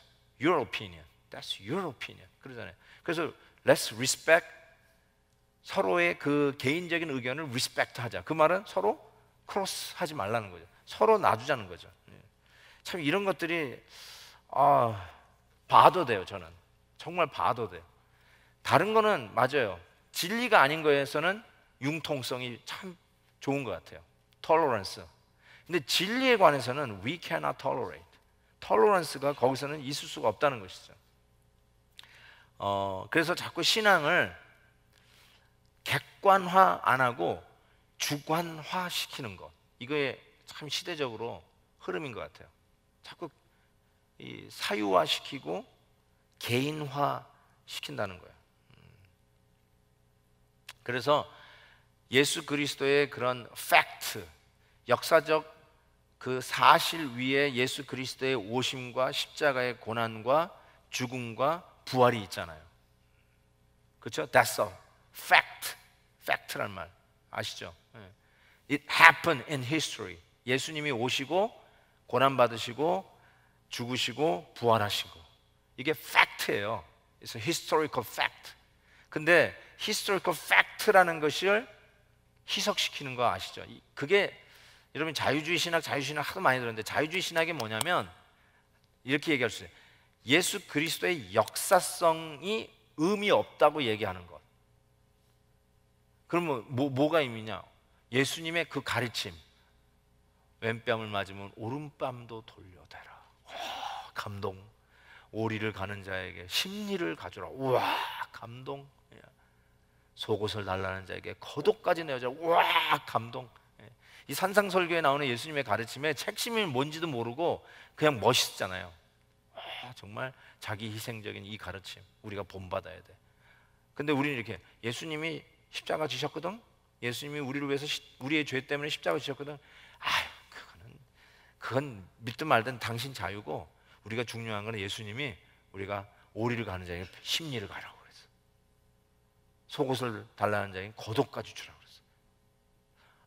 your opinion. That's your opinion. 그러잖아요. 그래서 let's respect 서로의 그 개인적인 의견을 respect 하자. 그 말은 서로 크로스 하지 말라는 거죠. 서로 놔주자는 거죠. 예. 참 이런 것들이 아, 봐도 돼요, 저는. 정말 봐도 돼요. 다른 거는 맞아요. 진리가 아닌 거에서는 융통성이 참 좋은 것 같아요. tolerance. 근데 진리에 관해서는 we cannot tolerate. tolerance가 거기서는 있을 수가 없다는 것이죠. 어, 그래서 자꾸 신앙을 객관화 안 하고 주관화 시키는 것. 이거에 참 시대적으로 흐름인 것 같아요. 자꾸 사유화 시키고 개인화 시킨다는 거예요. 그래서 예수 그리스도의 그런 팩트, 역사적 그 사실 위에 예수 그리스도의 오심과 십자가의 고난과 죽음과 부활이 있잖아요. 그렇죠? That's a fact. fact란 말 아시죠? 예. It happened in history. 예수님이 오시고 고난 받으시고 죽으시고 부활하시고 이게 팩트예요. It's a historical fact. 근데 히스 s t o r i 라는 것을 희석시키는 거 아시죠? 그게 여러분 자유주의 신학, 자유주의 신학 하도 많이 들었는데 자유주의 신학이 뭐냐면 이렇게 얘기할 수 있어요. 예수 그리스도의 역사성이 의미 없다고 얘기하는 것. 그러면 뭐, 뭐가 의미냐? 예수님의 그 가르침. 왼뺨을 맞으면 오른뺨도 돌려대라. 와, 감동. 오리를 가는 자에게 심리를 가져라. 우와, 감동. 속옷을 달라는 자에게 거독까지 내어져 와 감동. 예. 이 산상설교에 나오는 예수님의 가르침에 책심이 뭔지도 모르고 그냥 멋있잖아요. 와, 아, 정말 자기 희생적인 이 가르침 우리가 본받아야 돼. 근데 우리는 이렇게 예수님이 십자가 지셨거든. 예수님이 우리를 위해서 시, 우리의 죄 때문에 십자가 지셨거든. 아, 그거는 그건 믿든 말든 당신 자유고 우리가 중요한 거 예수님이 우리가 오리를 가는 자에게 심리를 가라고. 속옷을 달라는 자에게 거옷까지 주라고 그랬어요.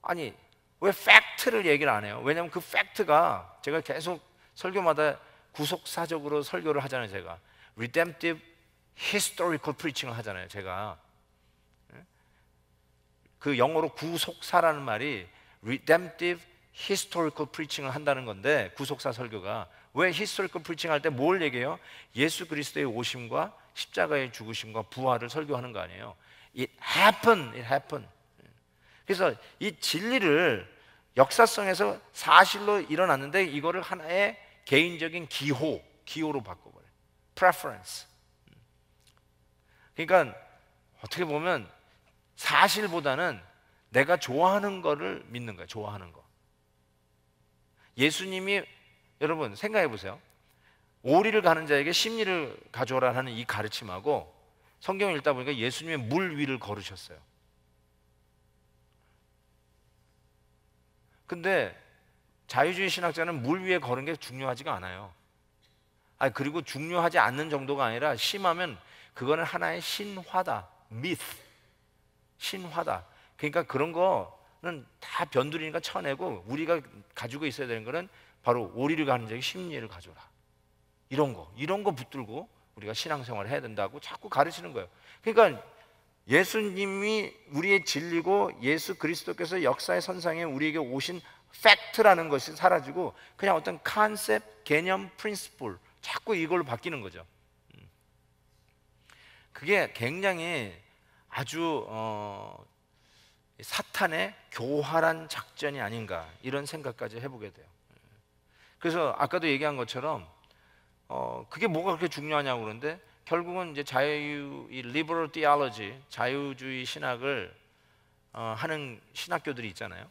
아니, 왜 팩트를 얘기를 안 해요? 왜냐하면 그 팩트가 제가 계속 설교마다 구속사적으로 설교를 하잖아요, 제가. redemptive historical preaching을 하잖아요, 제가. 예? 그 영어로 구속사라는 말이 redemptive historical preaching을 한다는 건데 구속사 설교가 왜 historical preaching 할때 뭘 얘기해요? 예수 그리스도의 오심과 십자가의 죽으심과 부활을 설교하는 거 아니에요. It happened. It happened. 그래서 이 진리를 역사성에서 사실로 일어났는데 이거를 하나의 개인적인 기호, 기호로 바꿔버려. preference. 그러니까 어떻게 보면 사실보다는 내가 좋아하는 거를 믿는 거야. 좋아하는 거. 예수님이 여러분 생각해 보세요. 오리를 가는 자에게 심리를 가져오라 는이 가르침하고 성경을 읽다 보니까 예수님의 물 위를 걸으셨어요. 근데 자유주의 신학자는 물 위에 걸은 게 중요하지가 않아요. 아 그리고 중요하지 않는 정도가 아니라 심하면 그거는 하나의 신화다. 미스. 신화다. 그러니까 그런 거는 다 변두리니까 쳐내고 우리가 가지고 있어야 되는 거는 바로 오리를 가는 자에 심리를 가져라. 이런 거. 이런 거 붙들고 우리가 신앙생활을 해야 된다고 자꾸 가르치는 거예요. 그러니까 예수님이 우리의 진리고 예수 그리스도께서 역사의 선상에 우리에게 오신 팩트라는 것이 사라지고 그냥 어떤 컨셉, 개념, 프린스플 자꾸 이걸로 바뀌는 거죠. 음. 그게 굉장히 아주 어, 사탄의 교활한 작전이 아닌가 이런 생각까지 해보게 돼요. 음. 그래서 아까도 얘기한 것처럼 어, 그게 뭐가 그렇게 중요하냐고 그러는데 결국은 이제 자유 이 리버럴 디알로지 자유주의 신학을 어, 하는 신학교들이 있잖아요.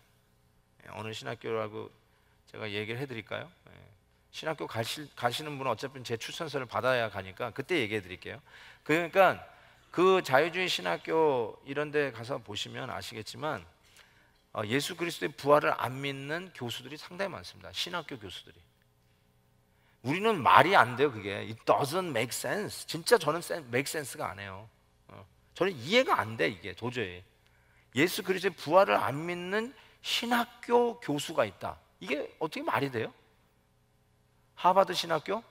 예, 어느 신학교라고 제가 얘기를 해드릴까요? 예, 신학교 가시, 가시는 분은 어차피 제 추천서를 받아야 가니까 그때 얘기해 드릴게요. 그러니까 그 자유주의 신학교 이런 데 가서 보시면 아시겠지만 어, 예수 그리스도의 부활을 안 믿는 교수들이 상당히 많습니다. 신학교 교수들이. 우리는 말이 안 돼요, 그게. It doesn't make sense. 진짜 저는 make sense가 안 해요. 어. 저는 이해가 안 돼, 이게 도저히. 예수 그리스의 부활을 안 믿는 신학교 교수가 있다. 이게 어떻게 말이 돼요? 하버드 신학교?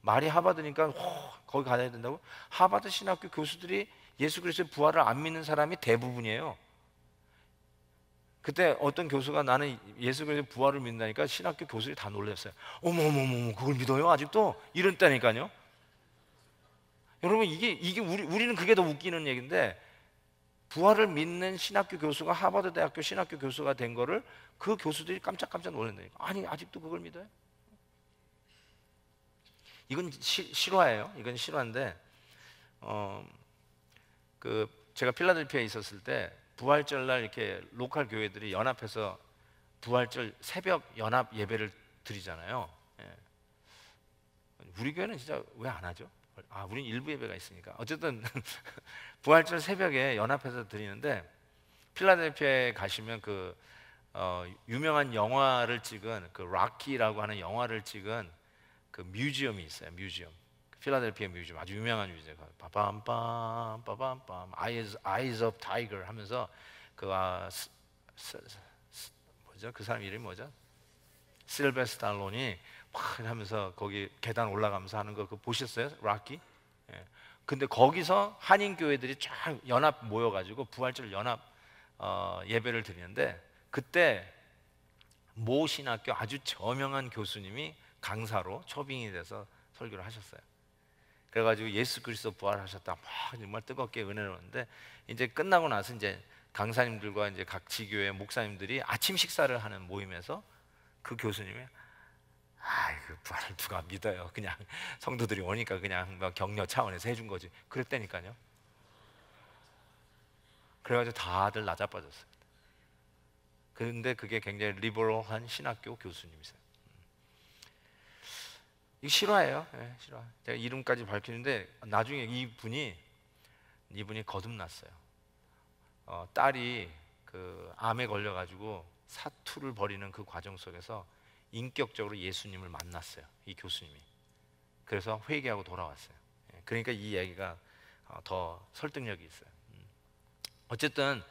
말이 하버드니까 호, 어, 거기 가야 된다고? 하버드 신학교 교수들이 예수 그리스의 부활을 안 믿는 사람이 대부분이에요. 그때 어떤 교수가 나는 예수 그리스도 부활을 믿는다니까 신학교 교수들이 다 놀랐어요. 어머 어머 어머 그걸 믿어요 아직도 이런 때니까요. 여러분 이게 이게 우리 우리는 그게 더 웃기는 얘기인데 부활을 믿는 신학교 교수가 하버드 대학교 신학교 교수가 된 거를 그 교수들이 깜짝깜짝 놀랐다니까. 아니 아직도 그걸 믿어요? 이건 시, 실화예요. 이건 실화인데 어, 그 제가 필라델피아에 있었을 때 부활절 날 이렇게 로컬 교회들이 연합해서 부활절 새벽 연합 예배를 드리잖아요. 예. 우리 교회는 진짜 왜 안 하죠? 아, 우린 일부 예배가 있으니까. 어쨌든 부활절 새벽에 연합해서 드리는데 필라델피아에 가시면 그 어, 유명한 영화를 찍은 그 락키라고 하는 영화를 찍은 그 뮤지엄이 있어요. 뮤지엄. 필라델피아 뮤지엄 아주 유명한 뮤지엄 빠밤빰 빠밤빰 Eyes, Eyes of Tiger 하면서 그 아, 스, 스, 스, 뭐죠? 그 사람 이름이 뭐죠? 실베스탈론이 막 하면서 거기 계단 올라가면서 하는 거그 보셨어요? 락기? 예. 근데 거기서 한인 교회들이 쫙 연합 모여 가지고 부활절 연합 어, 예배를 드리는데 그때 모 신학교 아주 저명한 교수님이 강사로 초빙이 돼서 설교를 하셨어요. 그래가지고 예수 그리스도 부활하셨다 막 정말 뜨겁게 은혜를 얻는데 이제 끝나고 나서 이제 강사님들과 이제 각 지교회 목사님들이 아침 식사를 하는 모임에서 그 교수님이 아이고 부활을 누가 믿어요 그냥 성도들이 오니까 그냥 막 격려 차원에서 해준 거지 그랬다니까요 그래가지고 다들 낮아빠졌어요 그런데 그게 굉장히 리버럴한 신학교 교수님이세요 이거 실화예요. 네, 실화. 제가 이름까지 밝히는데 나중에 이분이 이분이 거듭났어요. 어, 딸이 그 암에 걸려가지고 사투를 벌이는 그 과정 속에서 인격적으로 예수님을 만났어요. 이 교수님이. 그래서 회개하고 돌아왔어요. 예, 그러니까 이이기가더 어, 설득력이 있어요. 음. 어쨌든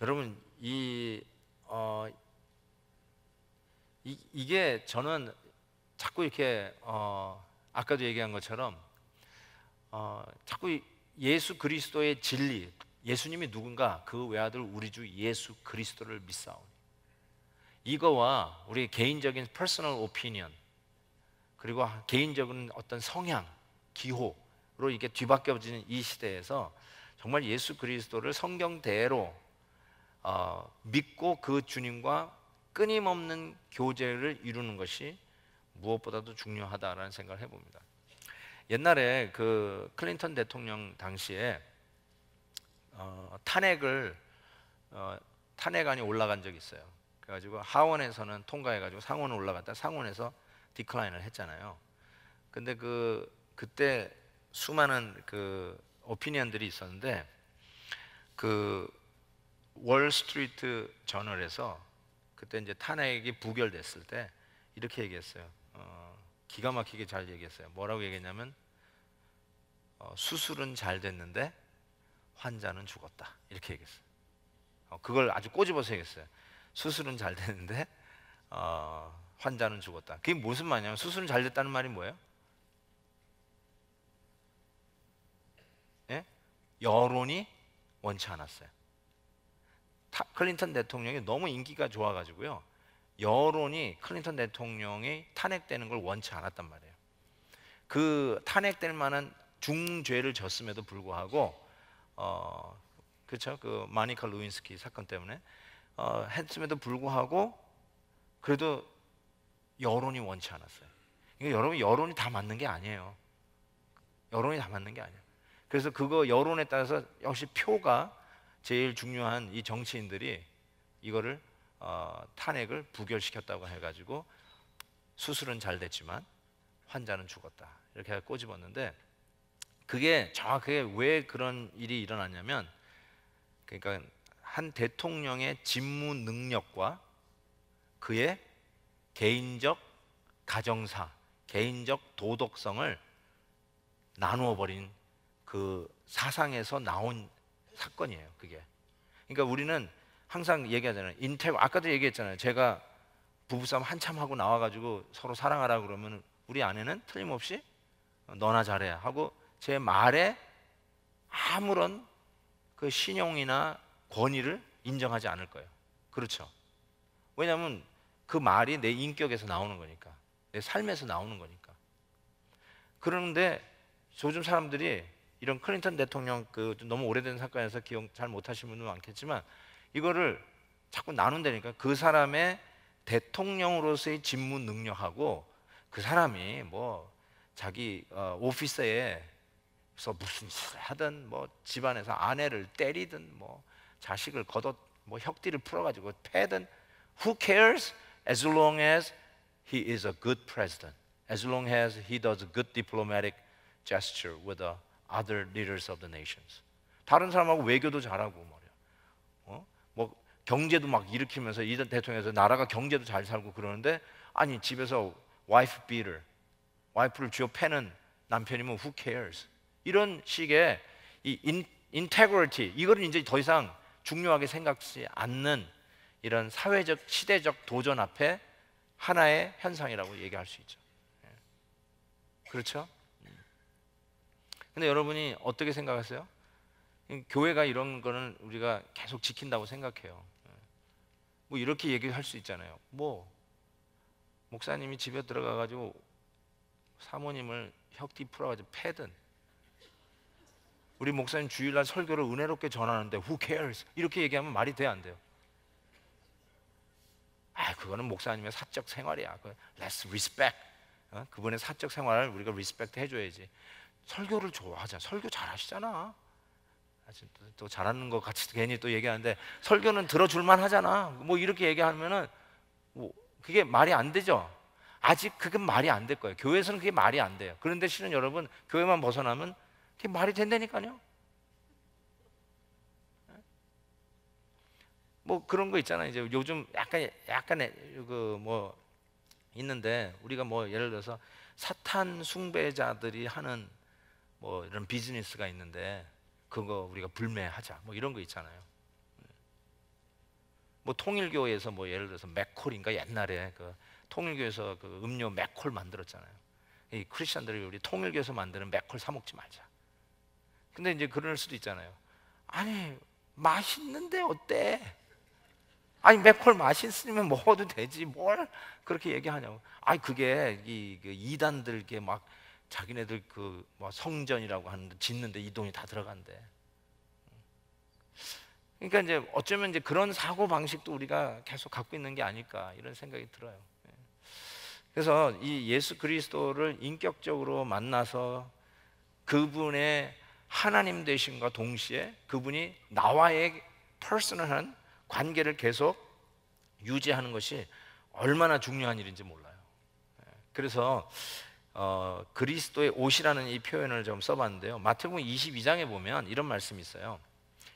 여러분 이, 어, 이 이게 저는 자꾸 이렇게 어, 아까도 얘기한 것처럼 어, 자꾸 예수 그리스도의 진리, 예수님이 누군가 그 외아들 우리 주 예수 그리스도를 믿사오니 이거와 우리 개인적인 personal opinion 그리고 개인적인 어떤 성향, 기호로 이게 뒤바뀌어지는 이 시대에서 정말 예수 그리스도를 성경대로 어, 믿고 그 주님과 끊임없는 교제를 이루는 것이 무엇보다도 중요하다라는 생각을 해봅니다. 옛날에 그 클린턴 대통령 당시에 어, 탄핵을 어, 탄핵안이 올라간 적이 있어요. 그래가지고 하원에서는 통과해가지고 상원을 올라갔다 상원에서 디클라인을 했잖아요. 근데 그 그때 수많은 그 오피니언들이 있었는데 그 월스트리트 저널에서 그때 이제 탄핵이 부결됐을 때 이렇게 얘기했어요. 어, 기가 막히게 잘 얘기했어요. 뭐라고 얘기했냐면 어, 수술은 잘 됐는데 환자는 죽었다 이렇게 얘기했어요. 어, 그걸 아주 꼬집어서 얘기했어요. 수술은 잘 됐는데 어, 환자는 죽었다. 그게 무슨 말이냐면 수술은 잘 됐다는 말이 뭐예요? 예? 여론이 원치 않았어요. 클린턴 대통령이 너무 인기가 좋아가지고요. 여론이 클린턴 대통령이 탄핵되는 걸 원치 않았단 말이에요. 그 탄핵될 만한 중죄를 졌음에도 불구하고 어 그렇죠 그 마니카 루인스키 사건 때문에 어, 했음에도 불구하고 그래도 여론이 원치 않았어요. 이게 여러분 여론이 다 맞는 게 아니에요. 여론이 다 맞는 게 아니에요. 그래서 그거 여론에 따라서 역시 표가 제일 중요한 이 정치인들이 이거를 어, 탄핵을 부결시켰다고 해가지고 수술은 잘 됐지만 환자는 죽었다 이렇게 꼬집었는데 그게 정확하게 왜 그런 일이 일어났냐면 그러니까 한 대통령의 직무 능력과 그의 개인적 가정사, 개인적 도덕성을 나누어 버린 그 사상에서 나온 사건이에요. 그게. 그러니까 우리는 항상 얘기하잖아요. 인태 아까도 얘기했잖아요. 제가 부부싸움 한참 하고 나와가지고 서로 사랑하라 그러면 우리 아내는 틀림없이 너나 잘해 하고 제 말에 아무런 그 신용이나 권위를 인정하지 않을 거예요. 그렇죠. 왜냐하면 그 말이 내 인격에서 나오는 거니까, 내 삶에서 나오는 거니까. 그런데 요즘 사람들이 이런 클린턴 대통령 그 너무 오래된 사건에서 기억 잘 못하시는 분도 많겠지만 이거를 자꾸 나눈다니까 그 사람의 대통령으로서의 직무 능력하고 그 사람이 뭐 자기 어, 오피스에 서 무슨 짓을 하든 뭐 집안에서 아내를 때리든 뭐 자식을 걷어 뭐혁띠를 풀어가지고 패든 who cares as long as he is a good president as long as he does a good diplomatic gesture with the other leaders of the nations 다른 사람하고 외교도 잘하고 뭐 경제도 막 일으키면서 이전 대통령에서 나라가 경제도 잘 살고 그러는데 아니 집에서 와이프 비를 와이프를 쥐어 패는 남편이면 who cares 이런 식의 이 인, integrity 이거를 이제 더 이상 중요하게 생각지 않는 이런 사회적 시대적 도전 앞에 하나의 현상이라고 얘기할 수 있죠. 예. 그렇죠? 음. 근데 여러분이 어떻게 생각하세요? 교회가 이런 거는 우리가 계속 지킨다고 생각해요. 뭐 이렇게 얘기할 수 있잖아요. 뭐 목사님이 집에 들어가 가지고 사모님을 혁띠 풀어 가지고 패든 우리 목사님 주일날 설교를 은혜롭게 전하는데 who cares 이렇게 얘기하면 말이 돼 안 돼요? 아, 그거는 목사님의 사적 생활이야. 그 let's respect. 어? 그분의 사적 생활을 우리가 리스펙트 해줘야지. 설교를 좋아하잖아. 설교 잘하시잖아. 사실 또, 또 잘하는 것 같이 괜히 또 얘기하는데 설교는 들어줄만 하잖아. 뭐 이렇게 얘기하면은 뭐 그게 말이 안 되죠. 아직 그건 말이 안 될 거예요. 교회에서는 그게 말이 안 돼요. 그런데 실은 여러분 교회만 벗어나면 그게 말이 된다니까요. 뭐 그런 거 있잖아요. 이제 요즘 약간 약간의 그 뭐 있는데 우리가 뭐 예를 들어서 사탄 숭배자들이 하는 뭐 이런 비즈니스가 있는데 그거 우리가 불매하자 뭐 이런 거 있잖아요. 뭐 통일교에서 뭐 예를 들어서 맥콜인가 옛날에 그 통일교에서 그 음료 맥콜 만들었잖아요. 이 크리스천들이 우리 통일교에서 만드는 맥콜 사 먹지 말자. 근데 이제 그럴 수도 있잖아요. 아니 맛있는데 어때? 아니 맥콜 맛있으면 먹어도 되지 뭘 그렇게 얘기하냐고. 아니 그게 이, 그 이단들게 막 자기네들 그 뭐 성전이라고 하는데 짓는데 이 돈이 다 들어간대. 그러니까 이제 어쩌면 이제 그런 사고 방식도 우리가 계속 갖고 있는 게 아닐까 이런 생각이 들어요. 예. 그래서 이 예수 그리스도를 인격적으로 만나서 그분의 하나님 되심과 동시에 그분이 나와의 퍼스널한 관계를 계속 유지하는 것이 얼마나 중요한 일인지 몰라요. 예. 그래서 어, 그리스도의 옷이라는 이 표현을 좀 써봤는데요. 마태복음 22장에 보면 이런 말씀이 있어요.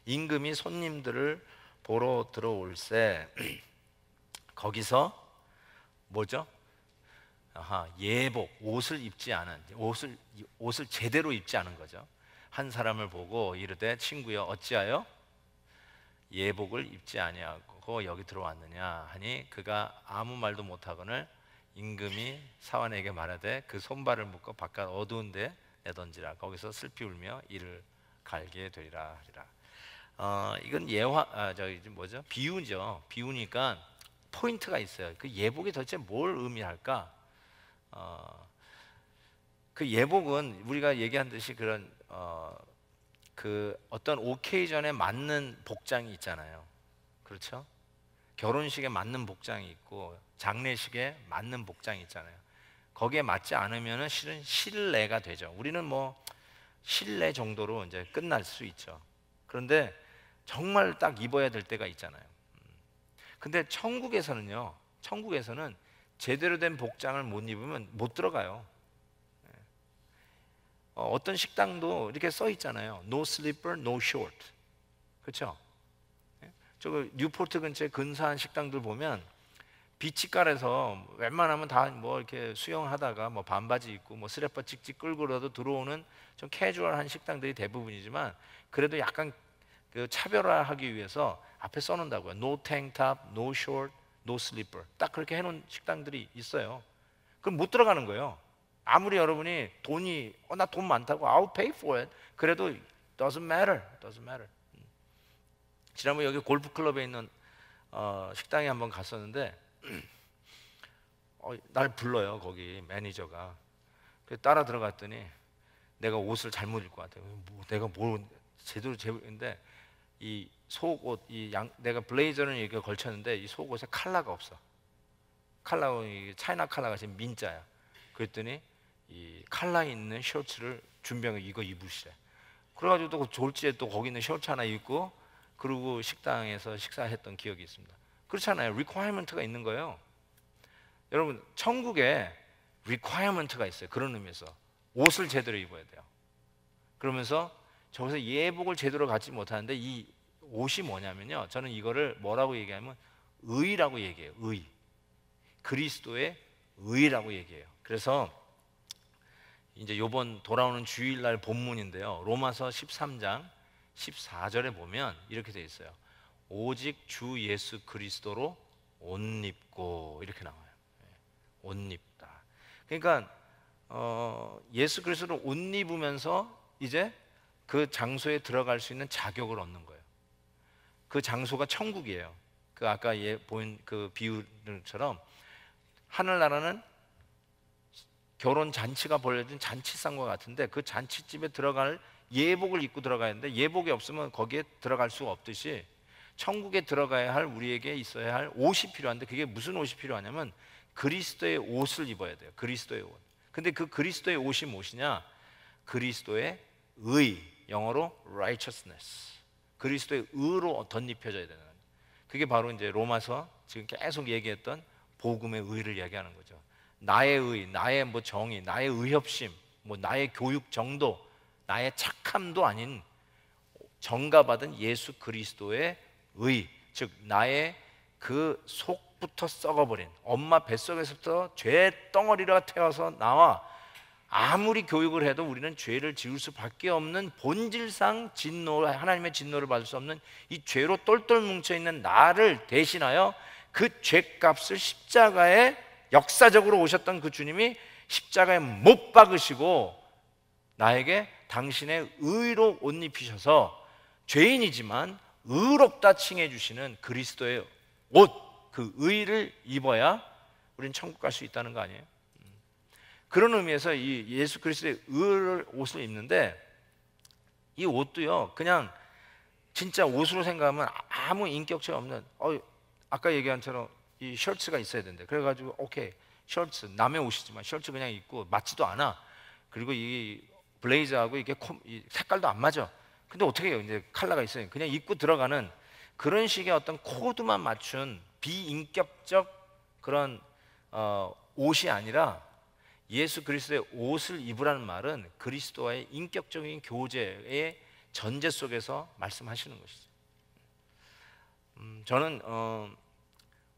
임금이 손님들을 보러 들어올세 거기서 뭐죠? 아하, 예복 옷을 입지 않은 옷을 옷을 제대로 입지 않은 거죠. 한 사람을 보고 이르되 친구여 어찌하여 예복을 입지 아니하고 여기 들어왔느냐 하니 그가 아무 말도 못하거늘 임금이 사원에게 말하되 그 손발을 묶어 바깥 어두운데 내던지라 거기서 슬피 울며 이를 갈게 되리라 하리라. 어, 이건 예화 아, 저 뭐죠 비유죠 비유니까 포인트가 있어요. 그 예복이 도대체 뭘 의미할까? 어, 그 예복은 우리가 얘기한 듯이 그런 어, 그 어떤 오케이전에 맞는 복장이 있잖아요. 그렇죠? 결혼식에 맞는 복장이 있고 장례식에 맞는 복장이 있잖아요. 거기에 맞지 않으면 실은 실내가 되죠. 우리는 뭐실내 정도로 이제 끝날 수 있죠. 그런데 정말 딱 입어야 될 때가 있잖아요. 음. 근데 천국에서는요, 천국에서는 제대로 된 복장을 못 입으면 못 들어가요. 예. 어, 어떤 식당도 이렇게 써 있잖아요. No slipper, no short. 그렇죠? 예? 저 뉴포트 근처에 근사한 식당들 보면 비치깔에서 웬만하면 다 뭐 이렇게 수영하다가 뭐 반바지 입고 뭐 스레퍼 찍찍 끌고라도 들어오는 좀 캐주얼한 식당들이 대부분이지만 그래도 약간 그 차별화하기 위해서 앞에 써놓는다고요. No tank top, no short, no slipper. 딱 그렇게 해놓은 식당들이 있어요. 그럼 못 들어가는 거예요. 아무리 여러분이 돈이 어, 나돈 많다고 I'll pay for it. 그래도 doesn't matter, doesn't matter. 음. 지난번 여기 골프 클럽에 있는 어, 식당에 한번 갔었는데 어, 날 불러요 거기 매니저가 따라 들어갔더니 내가 옷을 잘못 입고 왔대 뭐, 내가 뭘 뭐, 제대로 제인데 이 속옷 이 양, 내가 블레이저는 이렇게 걸쳤는데 이 속옷에 칼라가 없어 칼라 차이나 칼라가 지금 민자야 그랬더니 이 칼라 있는 셔츠를 준비하이 이거 입으시래 그래가지고 또 졸지에 또 거기 있는 셔츠 하나 입고 그리고 식당에서 식사했던 기억이 있습니다 그렇잖아요. requirement가 있는 거예요. 여러분, 천국에 requirement가 있어요. 그런 의미에서. 옷을 제대로 입어야 돼요. 그러면서 저기서 예복을 제대로 갖지 못하는데 이 옷이 뭐냐면요. 저는 이거를 뭐라고 얘기하면 의라고 얘기해요. 의. 그리스도의 의라고 얘기해요. 그래서 이제 요번 돌아오는 주일날 본문인데요. 로마서 13장 14절에 보면 이렇게 되어 있어요. 오직 주 예수 그리스도로 옷 입고 이렇게 나와요. 예, 옷 입다. 그러니까 어, 예수 그리스도로 옷 입으면서 이제 그 장소에 들어갈 수 있는 자격을 얻는 거예요. 그 장소가 천국이에요. 그 아까 예, 보인 그비유처럼 하늘나라는 결혼 잔치가 벌려진 잔치상과 같은데 그 잔치집에 들어갈 예복을 입고 들어가야 되는데 예복이 없으면 거기에 들어갈 수가 없듯이 천국에 들어가야 할 우리에게 있어야 할 옷이 필요한데 그게 무슨 옷이 필요하냐면 그리스도의 옷을 입어야 돼요. 그리스도의 옷. 근데 그 그리스도의 옷이 무엇이냐? 그리스도의 의, 영어로 righteousness. 그리스도의 의로 덧입혀져야 되는. 그게 바로 이제 로마서 지금 계속 얘기했던 복음의 의를 이야기하는 거죠. 나의 의, 나의 뭐 정의, 나의 의협심, 뭐 나의 교육 정도, 나의 착함도 아닌 정가받은 예수 그리스도의 의, 즉 나의 그 속부터 썩어버린 엄마 뱃속에서부터 죄 덩어리가 태어서 나와 아무리 교육을 해도 우리는 죄를 지을 수밖에 없는 본질상 진노 하나님의 진노를 받을 수 없는 이 죄로 똘똘 뭉쳐 있는 나를 대신하여 그 죄값을 십자가에 역사적으로 오셨던 그 주님이 십자가에 못 박으시고 나에게 당신의 의로 옷 입히셔서 죄인이지만 의롭다 칭해 주시는 그리스도의 옷, 그 의를 입어야 우리는 천국 갈 수 있다는 거 아니에요? 음. 그런 의미에서 이 예수 그리스도의 의를 옷을 입는데 이 옷도요 그냥 진짜 옷으로 생각하면 아무 인격체 없는 어, 아까 얘기한처럼 이 셔츠가 있어야 된대. 그래가지고 오케이 셔츠 남의 옷이지만 셔츠 그냥 입고 맞지도 않아. 그리고 이 블레이저하고 이게 색깔도 안 맞아. 근데 어떻게 해요? 이제 칼라가 있어요. 그냥 입고 들어가는 그런 식의 어떤 코드만 맞춘 비인격적 그런 어, 옷이 아니라 예수 그리스도의 옷을 입으라는 말은 그리스도와의 인격적인 교제의 전제 속에서 말씀하시는 것이죠. 음, 저는 어,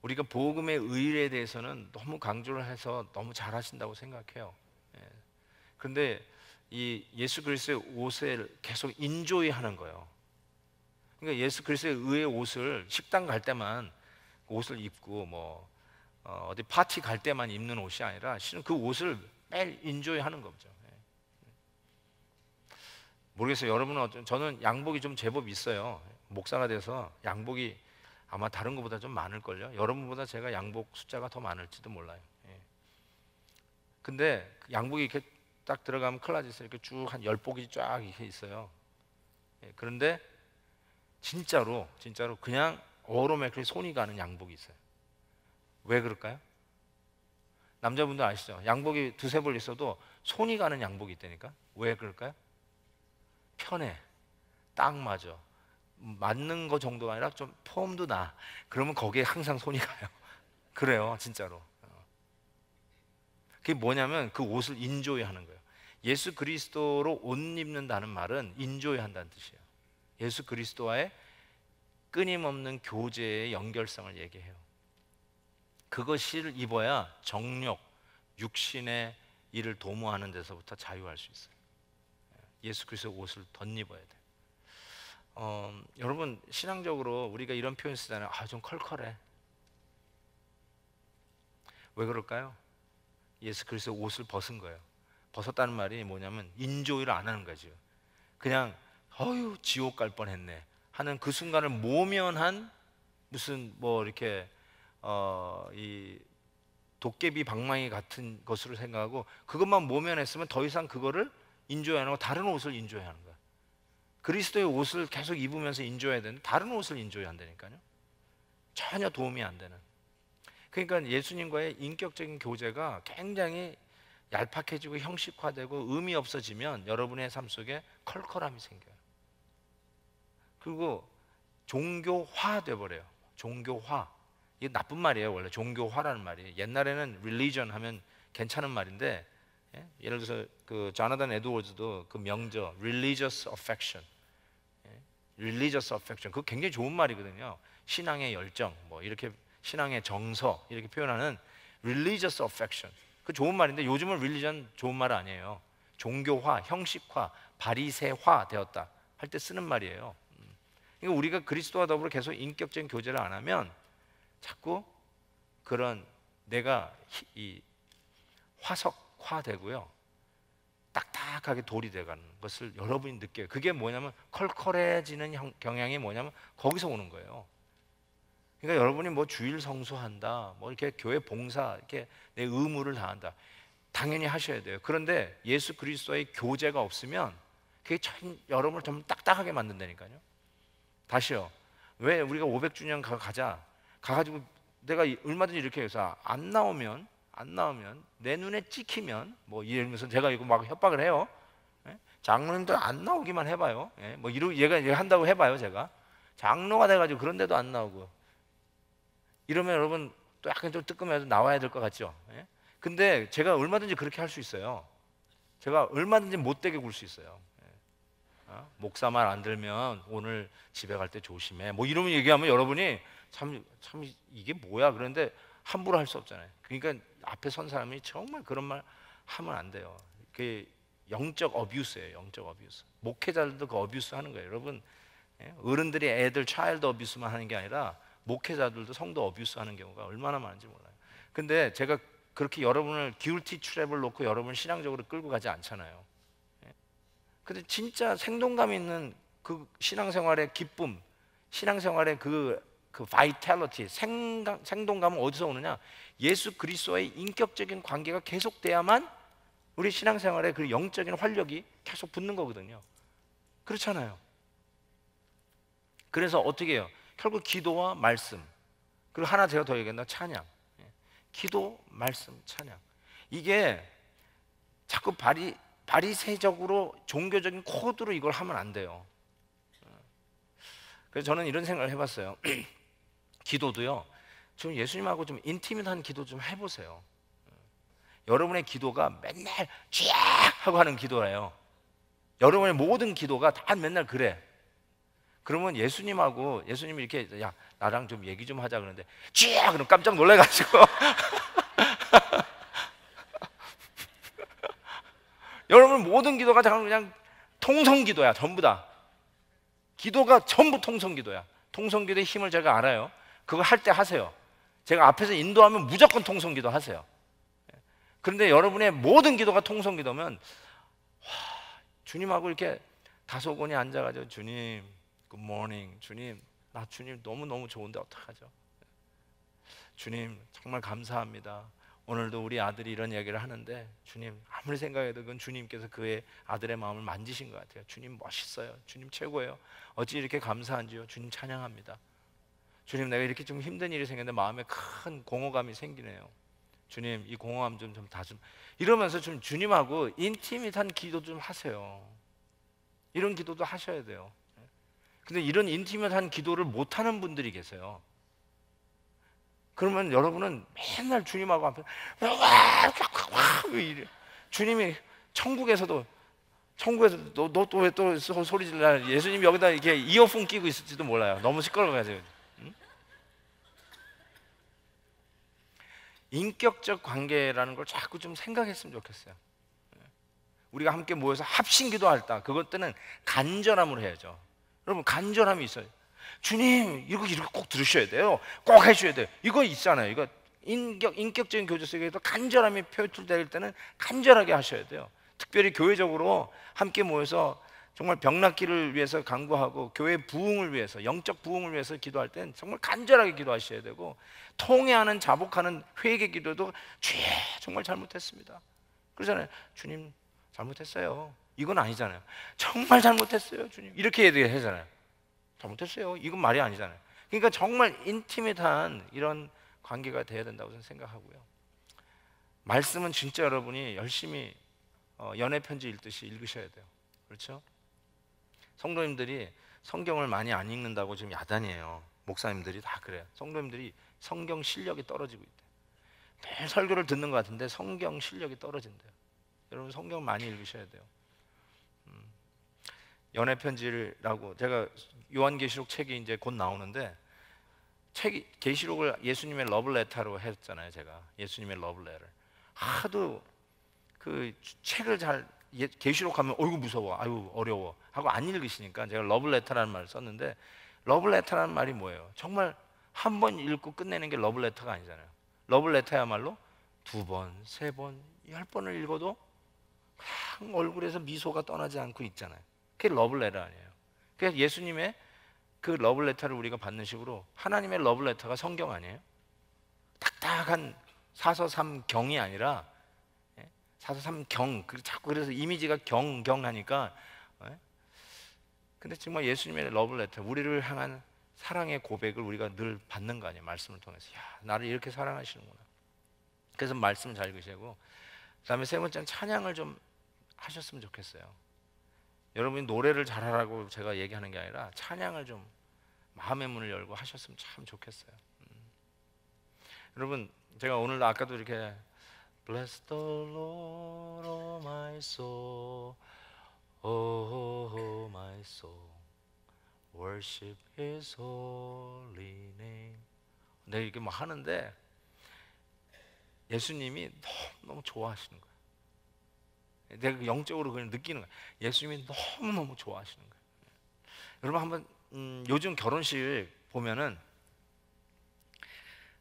우리가 복음의 의에 대해서는 너무 강조를 해서 너무 잘하신다고 생각해요. 그런데 예. 이 예수 그리스도의 옷을 계속 인조이 하는 거예요. 그러니까 예수 그리스도의 의의 옷을 식당 갈 때만 옷을 입고 뭐 어, 디 파티 갈 때만 입는 옷이 아니라 실은 그 옷을 매일 인조이 하는 거죠. 네. 모르겠어요. 여러분은 어떤 저는 양복이 좀 제법 있어요. 목사가 돼서 양복이 아마 다른 것보다 좀 많을걸요. 여러분보다 제가 양복 숫자가 더 많을지도 몰라요. 네. 근데 양복이 이렇게 딱 들어가면 클라짓에 이렇게 쭉 한 열 복이 쫙 이렇게 있어요. 예, 그런데 진짜로 진짜로 그냥 어로매크에 손이 가는 양복이 있어요. 왜 그럴까요? 남자분들 아시죠? 양복이 두세 벌 있어도 손이 가는 양복이 있다니까. 왜 그럴까요? 편해. 딱 맞아. 맞는 거 정도가 아니라 좀 폼도 나. 그러면 거기에 항상 손이 가요. 그래요, 진짜로. 그게 뭐냐면 그 옷을 인조해하는 거예요. 예수 그리스도로 옷 입는다는 말은 인조해한다는 뜻이에요. 예수 그리스도와의 끊임없는 교제의 연결성을 얘기해요. 그것을 입어야 정력, 육신의 일을 도모하는 데서부터 자유할 수 있어요. 예수 그리스도 옷을 덧입어야 돼. 어, 여러분 신앙적으로 우리가 이런 표현 쓰잖아요. 아, 좀 컬컬해. 왜 그럴까요? 예수 그리스도 옷을 벗은 거예요. 벗었다는 말이 뭐냐면 인조의를 안 하는 거죠. 그냥 어유 지옥 갈 뻔했네 하는 그 순간을 모면한 무슨 뭐 이렇게 어, 이 도깨비 방망이 같은 것으로 생각하고 그것만 모면했으면 더 이상 그거를 인조해야 하 다른 옷을 인조 하는 거야. 그리스도의 옷을 계속 입으면서 인조해야 되는 다른 옷을 인조해야 한다니까요. 전혀 도움이 안 되는. 그러니까 예수님과의 인격적인 교제가 굉장히 얄팍해지고 형식화되고 의미 없어지면 여러분의 삶 속에 컬컬함이 생겨요. 그리고 종교화 돼버려요. 종교화. 이게 나쁜 말이에요. 원래 종교화라는 말이. 옛날에는 religion 하면 괜찮은 말인데 예? 를 들어서 그 자나단 에드워즈도 그 명저 religious affection, 예? religious affection 그 굉장히 좋은 말이거든요. 신앙의 열정 뭐 이렇게 신앙의 정서 이렇게 표현하는 religious affection. 그 좋은 말인데 요즘은 religion 좋은 말 아니에요. 종교화, 형식화, 바리새화 되었다 할 때 쓰는 말이에요. 그러니까 우리가 그리스도와 더불어 계속 인격적인 교제를 안 하면 자꾸 그런 내가 이 화석화되고요. 딱딱하게 돌이 돼가는 것을 여러분이 느껴요. 그게 뭐냐면 컬컬해지는 경향이 뭐냐면 거기서 오는 거예요. 그러니까 여러분이 뭐 주일 성수한다, 뭐 이렇게 교회 봉사 이렇게 내 의무를 다한다. 당연히 하셔야 돼요. 그런데 예수 그리스도의 교제가 없으면 그게 참 여러분을 좀 딱딱하게 만든다니까요. 다시요. 왜 우리가 500주년 가자. 가가지고 내가 얼마든지 이렇게 해서 안 나오면 안 나오면 내 눈에 찍히면 뭐 예를 들면서 제가 이거 막 협박을 해요. 예? 장로님도 안 나오기만 해봐요. 예? 뭐 이러 얘가 한다고 해봐요 제가 장로가 돼가지고 그런데도 안 나오고 이러면 여러분 또 약간 좀 뜨끔해서 나와야 될 것 같죠? 예? 근데 제가 얼마든지 그렇게 할 수 있어요. 제가 얼마든지 못되게 굴 수 있어요. 예? 어? 목사 말 안 들면 오늘 집에 갈 때 조심해. 뭐 이러면 얘기하면 여러분이 참, 참 이게 뭐야. 그런데 함부로 할 수 없잖아요. 그러니까 앞에 선 사람이 정말 그런 말 하면 안 돼요. 그게 영적 어뷰스예요. 영적 어뷰스. 목회자들도 그 어뷰스 하는 거예요. 여러분 예? 어른들이 애들 차일드 어뷰스만 하는 게 아니라 목회자들도 성도 어뷰스하는 경우가 얼마나 많은지 몰라요. 근데 제가 그렇게 여러분을 기티 트랩을 놓고 여러분을 신앙적으로 끌고 가지 않잖아요. 예. 근데 진짜 생동감 있는 그 신앙생활의 기쁨, 신앙생활의 그, 그 바이탈리티, 생강, 생동감은 어디서 오느냐? 예수 그리스와의 인격적인 관계가 계속돼야만 우리 신앙생활의 그 영적인 활력이 계속 붙는 거거든요. 그렇잖아요. 그래서 어떻게 해요? 결국 기도와 말씀. 그리고 하나 제가 더 얘기했나? 찬양. 예. 기도, 말씀, 찬양. 이게 자꾸 바리 바리세적으로 종교적인 코드로 이걸 하면 안 돼요. 예. 그래서 저는 이런 생각을 해봤어요. 기도도요. 지금 예수님하고 좀 인티밋한 기도 좀 해보세요. 예. 여러분의 기도가 맨날 쥐악 하고 하는 기도예요. 여러분의 모든 기도가 다 맨날 그래. 그러면 예수님하고 예수님이 이렇게 야 나랑 좀 얘기 좀 하자 그러는데 쥐야 그럼 깜짝 놀래가지고 여러분 모든 기도가 그냥 통성 기도야 전부 다 기도가 전부 통성 기도야 통성 기도의 힘을 제가 알아요 그거 할 때 하세요 제가 앞에서 인도하면 무조건 통성 기도 하세요 그런데 여러분의 모든 기도가 통성 기도면 와, 주님하고 이렇게 다소곤이 앉아가지고 주님 Good morning, 주님. 나 주님 너무너무 좋은데 어떡하죠? 주님, 정말 감사합니다. 오늘도 우리 아들이 이런 이기를 하는데 주님 아무리 생각해도 그건 주님께서 그의 아들의 마음을 만지신 것 같아요. 주님 멋있어요. 주님 최고예요. 어찌 이렇게 감사한지요. 주님 찬양합니다. 주님 내가 이렇게 좀 힘든 일이 생겼는데 마음에 큰 공허감이 생기네요. 주님 이 공허함 좀 좀 다좀 좀 이러면서 좀 주님하고 인티밋한 기도 좀 하세요. 이런 기도도 하셔야 돼요. 근데 이런 인티밋한 기도를 못하는 분들이 계세요. 그러면 여러분은 맨날 주님하고 앞에 주님이 천국에서도 천국에서 너또왜또 또 소리 질러 예수님 여기다 이렇게 이어폰 끼고 있을지도 몰라요. 너무 시끄러워가지고. 응? 인격적 관계라는 걸 자꾸 좀 생각했으면 좋겠어요. 우리가 함께 모여서 합신 기도할 때 그것 때는 간절함으로 해야죠. 여러분 간절함이 있어요. 주님 이거 이렇게 꼭 들으셔야 돼요. 꼭 해줘야 돼요. 이거 있잖아요. 이거 인격 인격적인 교제 속에서 간절함이 표출될 때는 간절하게 하셔야 돼요. 특별히 교회적으로 함께 모여서 정말 병낫기를 위해서 간구하고 교회 부흥을 위해서 영적 부흥을 위해서 기도할 땐 정말 간절하게 기도하셔야 되고 통해하는 자복하는 회개 기도도 죄 정말 잘못했습니다. 그러잖아요. 주님 잘못했어요. 이건 아니잖아요. 정말 잘못했어요, 주님. 이렇게 얘기하잖아요. 잘못했어요. 이건 말이 아니잖아요. 그러니까 정말 인티밋한 이런 관계가 돼야 된다고 저는 생각하고요. 말씀은 진짜 여러분이 열심히 어, 연애 편지 읽듯이 읽으셔야 돼요. 그렇죠? 성도님들이 성경을 많이 안 읽는다고 지금 야단이에요. 목사님들이 다 그래요. 성도님들이 성경 실력이 떨어지고 있대매 설교를 듣는 것 같은데 성경 실력이 떨어진대요. 여러분 성경 많이 읽으셔야 돼요. 연애 편지라고 제가 요한계시록 책이 이제 곧 나오는데 책이 계시록을 예수님의 러블레타로 했잖아요, 제가. 예수님의 러블레를. 하도 그 책을 잘 예, 계시록 하면 어이구 무서워. 아유, 어려워. 하고 안 읽으시니까 제가 러블레타라는 말을 썼는데 러블레타라는 말이 뭐예요? 정말 한 번 읽고 끝내는 게 러블레타가 아니잖아요. 러블레타야말로 두 번, 세 번, 열 번을 읽어도 얼굴에서 미소가 떠나지 않고 있잖아요. 그게 러블레터 아니에요. 그래서 예수님의 그 러블레터를 우리가 받는 식으로 하나님의 러블레터가 성경 아니에요? 딱딱한 사서삼경이 아니라 예? 사서삼경 그 자꾸 그래서 이미지가 경경하니까 예? 근데 정말 예수님의 러블레터 우리를 향한 사랑의 고백을 우리가 늘 받는 거 아니에요 말씀을 통해서 야 나를 이렇게 사랑하시는구나 그래서 말씀 잘 읽으시고 그다음에 세 번째는 찬양을 좀 하셨으면 좋겠어요 여러분이 노래를 잘하라고 제가 얘기하는 게 아니라 찬양을 좀 마음의 문을 열고 하셨으면 참 좋겠어요. 음. 여러분 제가 오늘 아까도 이렇게 Bless the Lord, oh my soul, oh, oh my soul, worship His holy name. 내가 네, 이렇게 막 뭐 하는데 예수님이 너무 너무 좋아하시는 거예요. 내가 영적으로 그냥 느끼는 거야. 예수님이 너무너무 좋아하시는 거야. 여러분 한번 음, 요즘 결혼식 보면은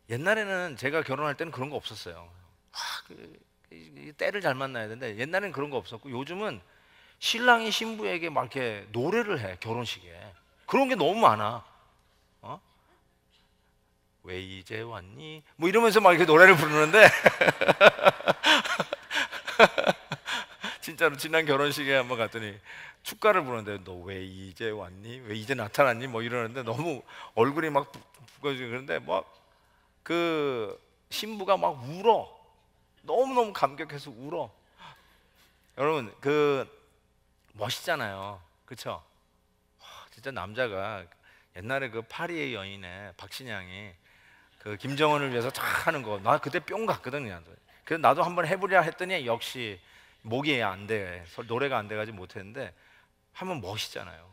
옛날에는 제가 결혼할 때는 그런 거 없었어요. 아, 그, 때를 잘 만나야 되는데 옛날에는 그런 거 없었고 요즘은 신랑이 신부에게 막 이렇게 노래를 해 결혼식에 그런 게 너무 많아. 어? 왜 이제 왔니? 뭐 이러면서 막 이렇게 노래를 부르는데 진짜로 지난 결혼식에 한번 갔더니 축가를 부르는데 너 왜 이제 왔니? 왜 이제 나타났니? 뭐 이러는데 너무 얼굴이 막 부어지고 그런데 뭐 그 신부가 막 울어 너무너무 감격해서 울어 여러분 그 멋있잖아요 그렇죠? 진짜 남자가 옛날에 그 파리의 여인에 박신양이 그 김정은을 위해서 다 하는 거 나 그때 뿅 갔거든 요 그래서 나도 한번 해보려 했더니 역시 목이 안 돼. 노래가 안 돼가지고 못했는데 한 번 멋있잖아요.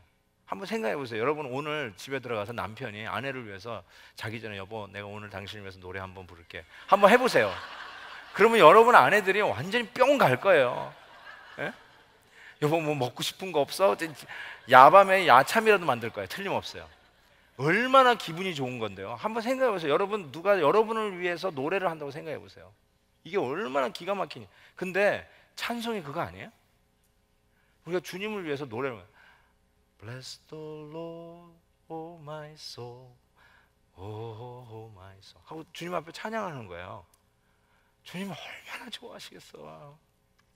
한번 생각해 보세요. 여러분 오늘 집에 들어가서 남편이 아내를 위해서 자기 전에 여보 내가 오늘 당신을 위해서 노래 한번 부를게. 한번 해보세요. 그러면 여러분 아내들이 완전히 뿅 갈 거예요. 예? 여보 뭐 먹고 싶은 거 없어? 야밤에 야참이라도 만들 거예요. 틀림없어요. 얼마나 기분이 좋은 건데요. 한번 생각해 보세요. 여러분 누가 여러분을 위해서 노래를 한다고 생각해 보세요. 이게 얼마나 기가 막히니. 근데 찬송이 그거 아니에요? 우리가 주님을 위해서 노래를 Bless the Lord, oh my soul, oh, oh my soul 하고 주님 앞에 찬양하는 거예요. 주님 얼마나 좋아하시겠어.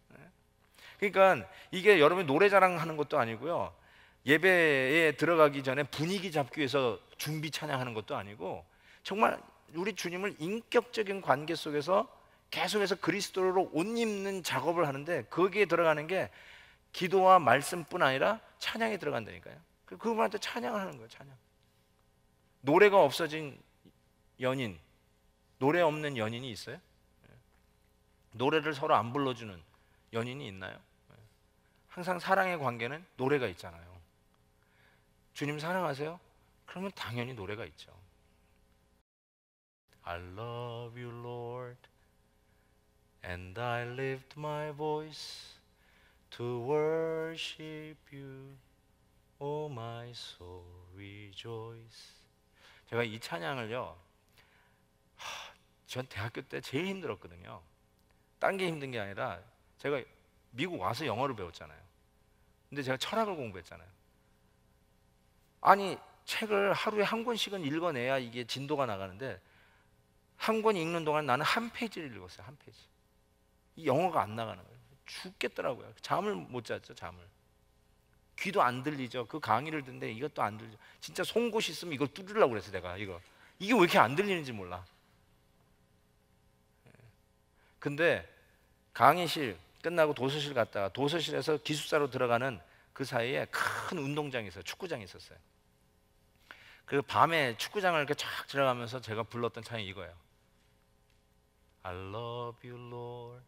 네? 그러니까 이게 여러분 노래 자랑하는 것도 아니고요. 예배에 들어가기 전에 분위기 잡기 위해서 준비 찬양하는 것도 아니고 정말 우리 주님을 인격적인 관계 속에서 계속해서 그리스도로 옷 입는 작업을 하는데 거기에 들어가는 게 기도와 말씀뿐 아니라 찬양이 들어간다니까요. 그 그분한테 찬양을 하는 거예요. 찬양. 노래가 없어진 연인, 노래 없는 연인이 있어요? 예. 노래를 서로 안 불러주는 연인이 있나요? 예. 항상 사랑의 관계는 노래가 있잖아요. 주님 사랑하세요? 그러면 당연히 노래가 있죠. I love you, Lord. And I lift my voice to worship you, O oh, my soul, rejoice. 제가 이 찬양을요, 하, 전 대학교 때 제일 힘들었거든요. 딴 게 힘든 게 아니라 제가 미국 와서 영어를 배웠잖아요. 근데 제가 철학을 공부했잖아요. 아니, 책을 하루에 한 권씩은 읽어내야 이게 진도가 나가는데 한 권 읽는 동안 나는 한 페이지를 읽었어요. 한 페이지. 이 영어가 안 나가는 거예요. 죽겠더라고요. 잠을 못 잤죠, 잠을. 귀도 안 들리죠. 그 강의를 듣는데 이것도 안 들리죠. 진짜 송곳이 있으면 이걸 뚫으려고 그랬어, 내가 이거. 이게 왜 이렇게 안 들리는지 몰라. 예. 근데 강의실 끝나고 도서실 갔다가 도서실에서 기숙사로 들어가는 그 사이에 큰 운동장이 있어요. 축구장이 있었어요. 그 밤에 축구장을 이렇게 쫙 들어가면서 제가 불렀던 찬이 이거예요. I love you, Lord.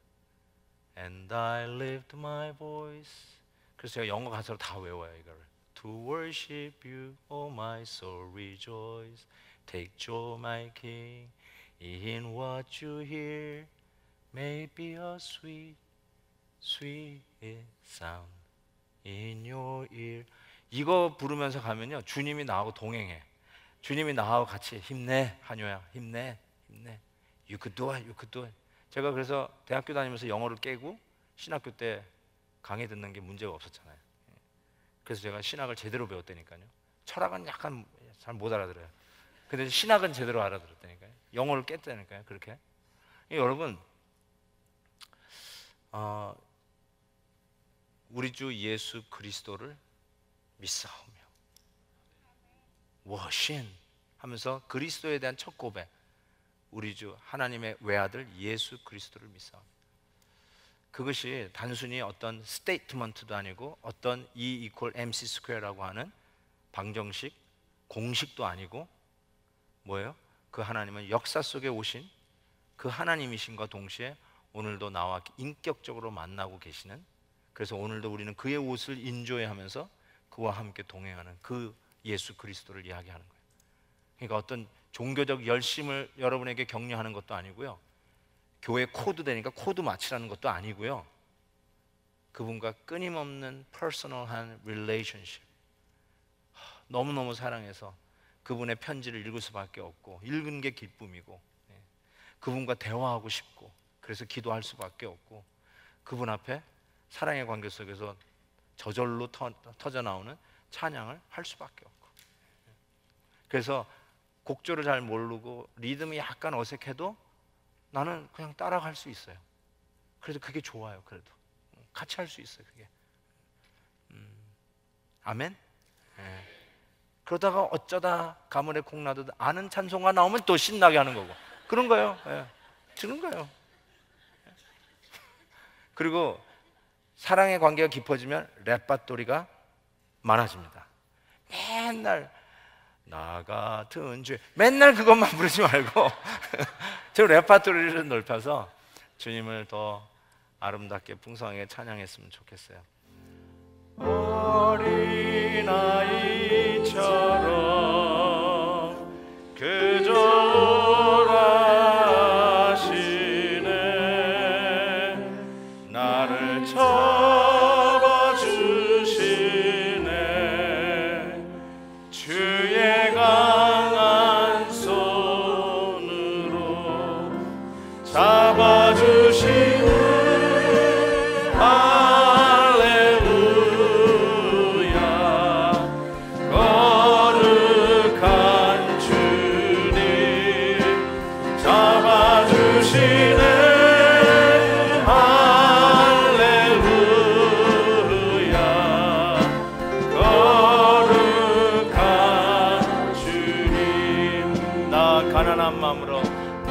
And I lift my voice. 그래서 제가 영어 가사로 다 외워요 이거를. To worship you, oh my soul, rejoice. Take joy, my King, in what you hear. May be a sweet, sweet sound in your ear. 이거 부르면서 가면요 주님이 나하고 동행해. 주님이 나하고 같이 힘내 한효야 힘내 힘내. You could do it, you could do it. 제가 그래서 대학교 다니면서 영어를 깨고 신학교 때 강의 듣는 게 문제가 없었잖아요. 그래서 제가 신학을 제대로 배웠다니까요. 철학은 약간 잘 못 알아들어요. 근데 신학은 제대로 알아들었다니까요. 영어를 깼다니까요. 그렇게. 여러분, 어, 우리 주 예수 그리스도를 믿사오며 워신 하면서 그리스도에 대한 첫 고백 우리 주 하나님의 외아들 예수 그리스도를 믿사옵니다. 그것이 단순히 어떤 스테이트먼트도 아니고 어떤 E equal MC 스퀘어라고 하는 방정식 공식도 아니고 뭐예요? 그 하나님은 역사 속에 오신 그 하나님이신과 동시에 오늘도 나와 인격적으로 만나고 계시는 그래서 오늘도 우리는 그의 옷을 인조해하면서 그와 함께 동행하는 그 예수 그리스도를 이야기하는 거예요. 그러니까 어떤 종교적 열심을 여러분에게 격려하는 것도 아니고요. 교회 코드 되니까 코드 맞히라는 것도 아니고요. 그분과 끊임없는 퍼스널한 릴레이션십. 너무너무 사랑해서 그분의 편지를 읽을 수밖에 없고 읽은 게 기쁨이고 예. 그분과 대화하고 싶고 그래서 기도할 수밖에 없고 그분 앞에 사랑의 관계 속에서 저절로 터져나오는 찬양을 할 수밖에 없고 그래서 곡조를 잘 모르고 리듬이 약간 어색해도 나는 그냥 따라갈 수 있어요. 그래서 그게 좋아요. 그래도 음, 같이 할 수 있어요. 그게 음, 아멘. 네. 그러다가 어쩌다 가문의 콩나듯 아는 찬송가 나오면 또 신나게 하는 거고 그런 거예요. 네. 예. 드는 거예요. 그리고 사랑의 관계가 깊어지면 랩밧도리가 많아집니다. 맨날 나 같은 죄 맨날 그것만 부르지 말고 저 레파토리를 넓혀서 주님을 더 아름답게 풍성하게 찬양했으면 좋겠어요 어린아이처럼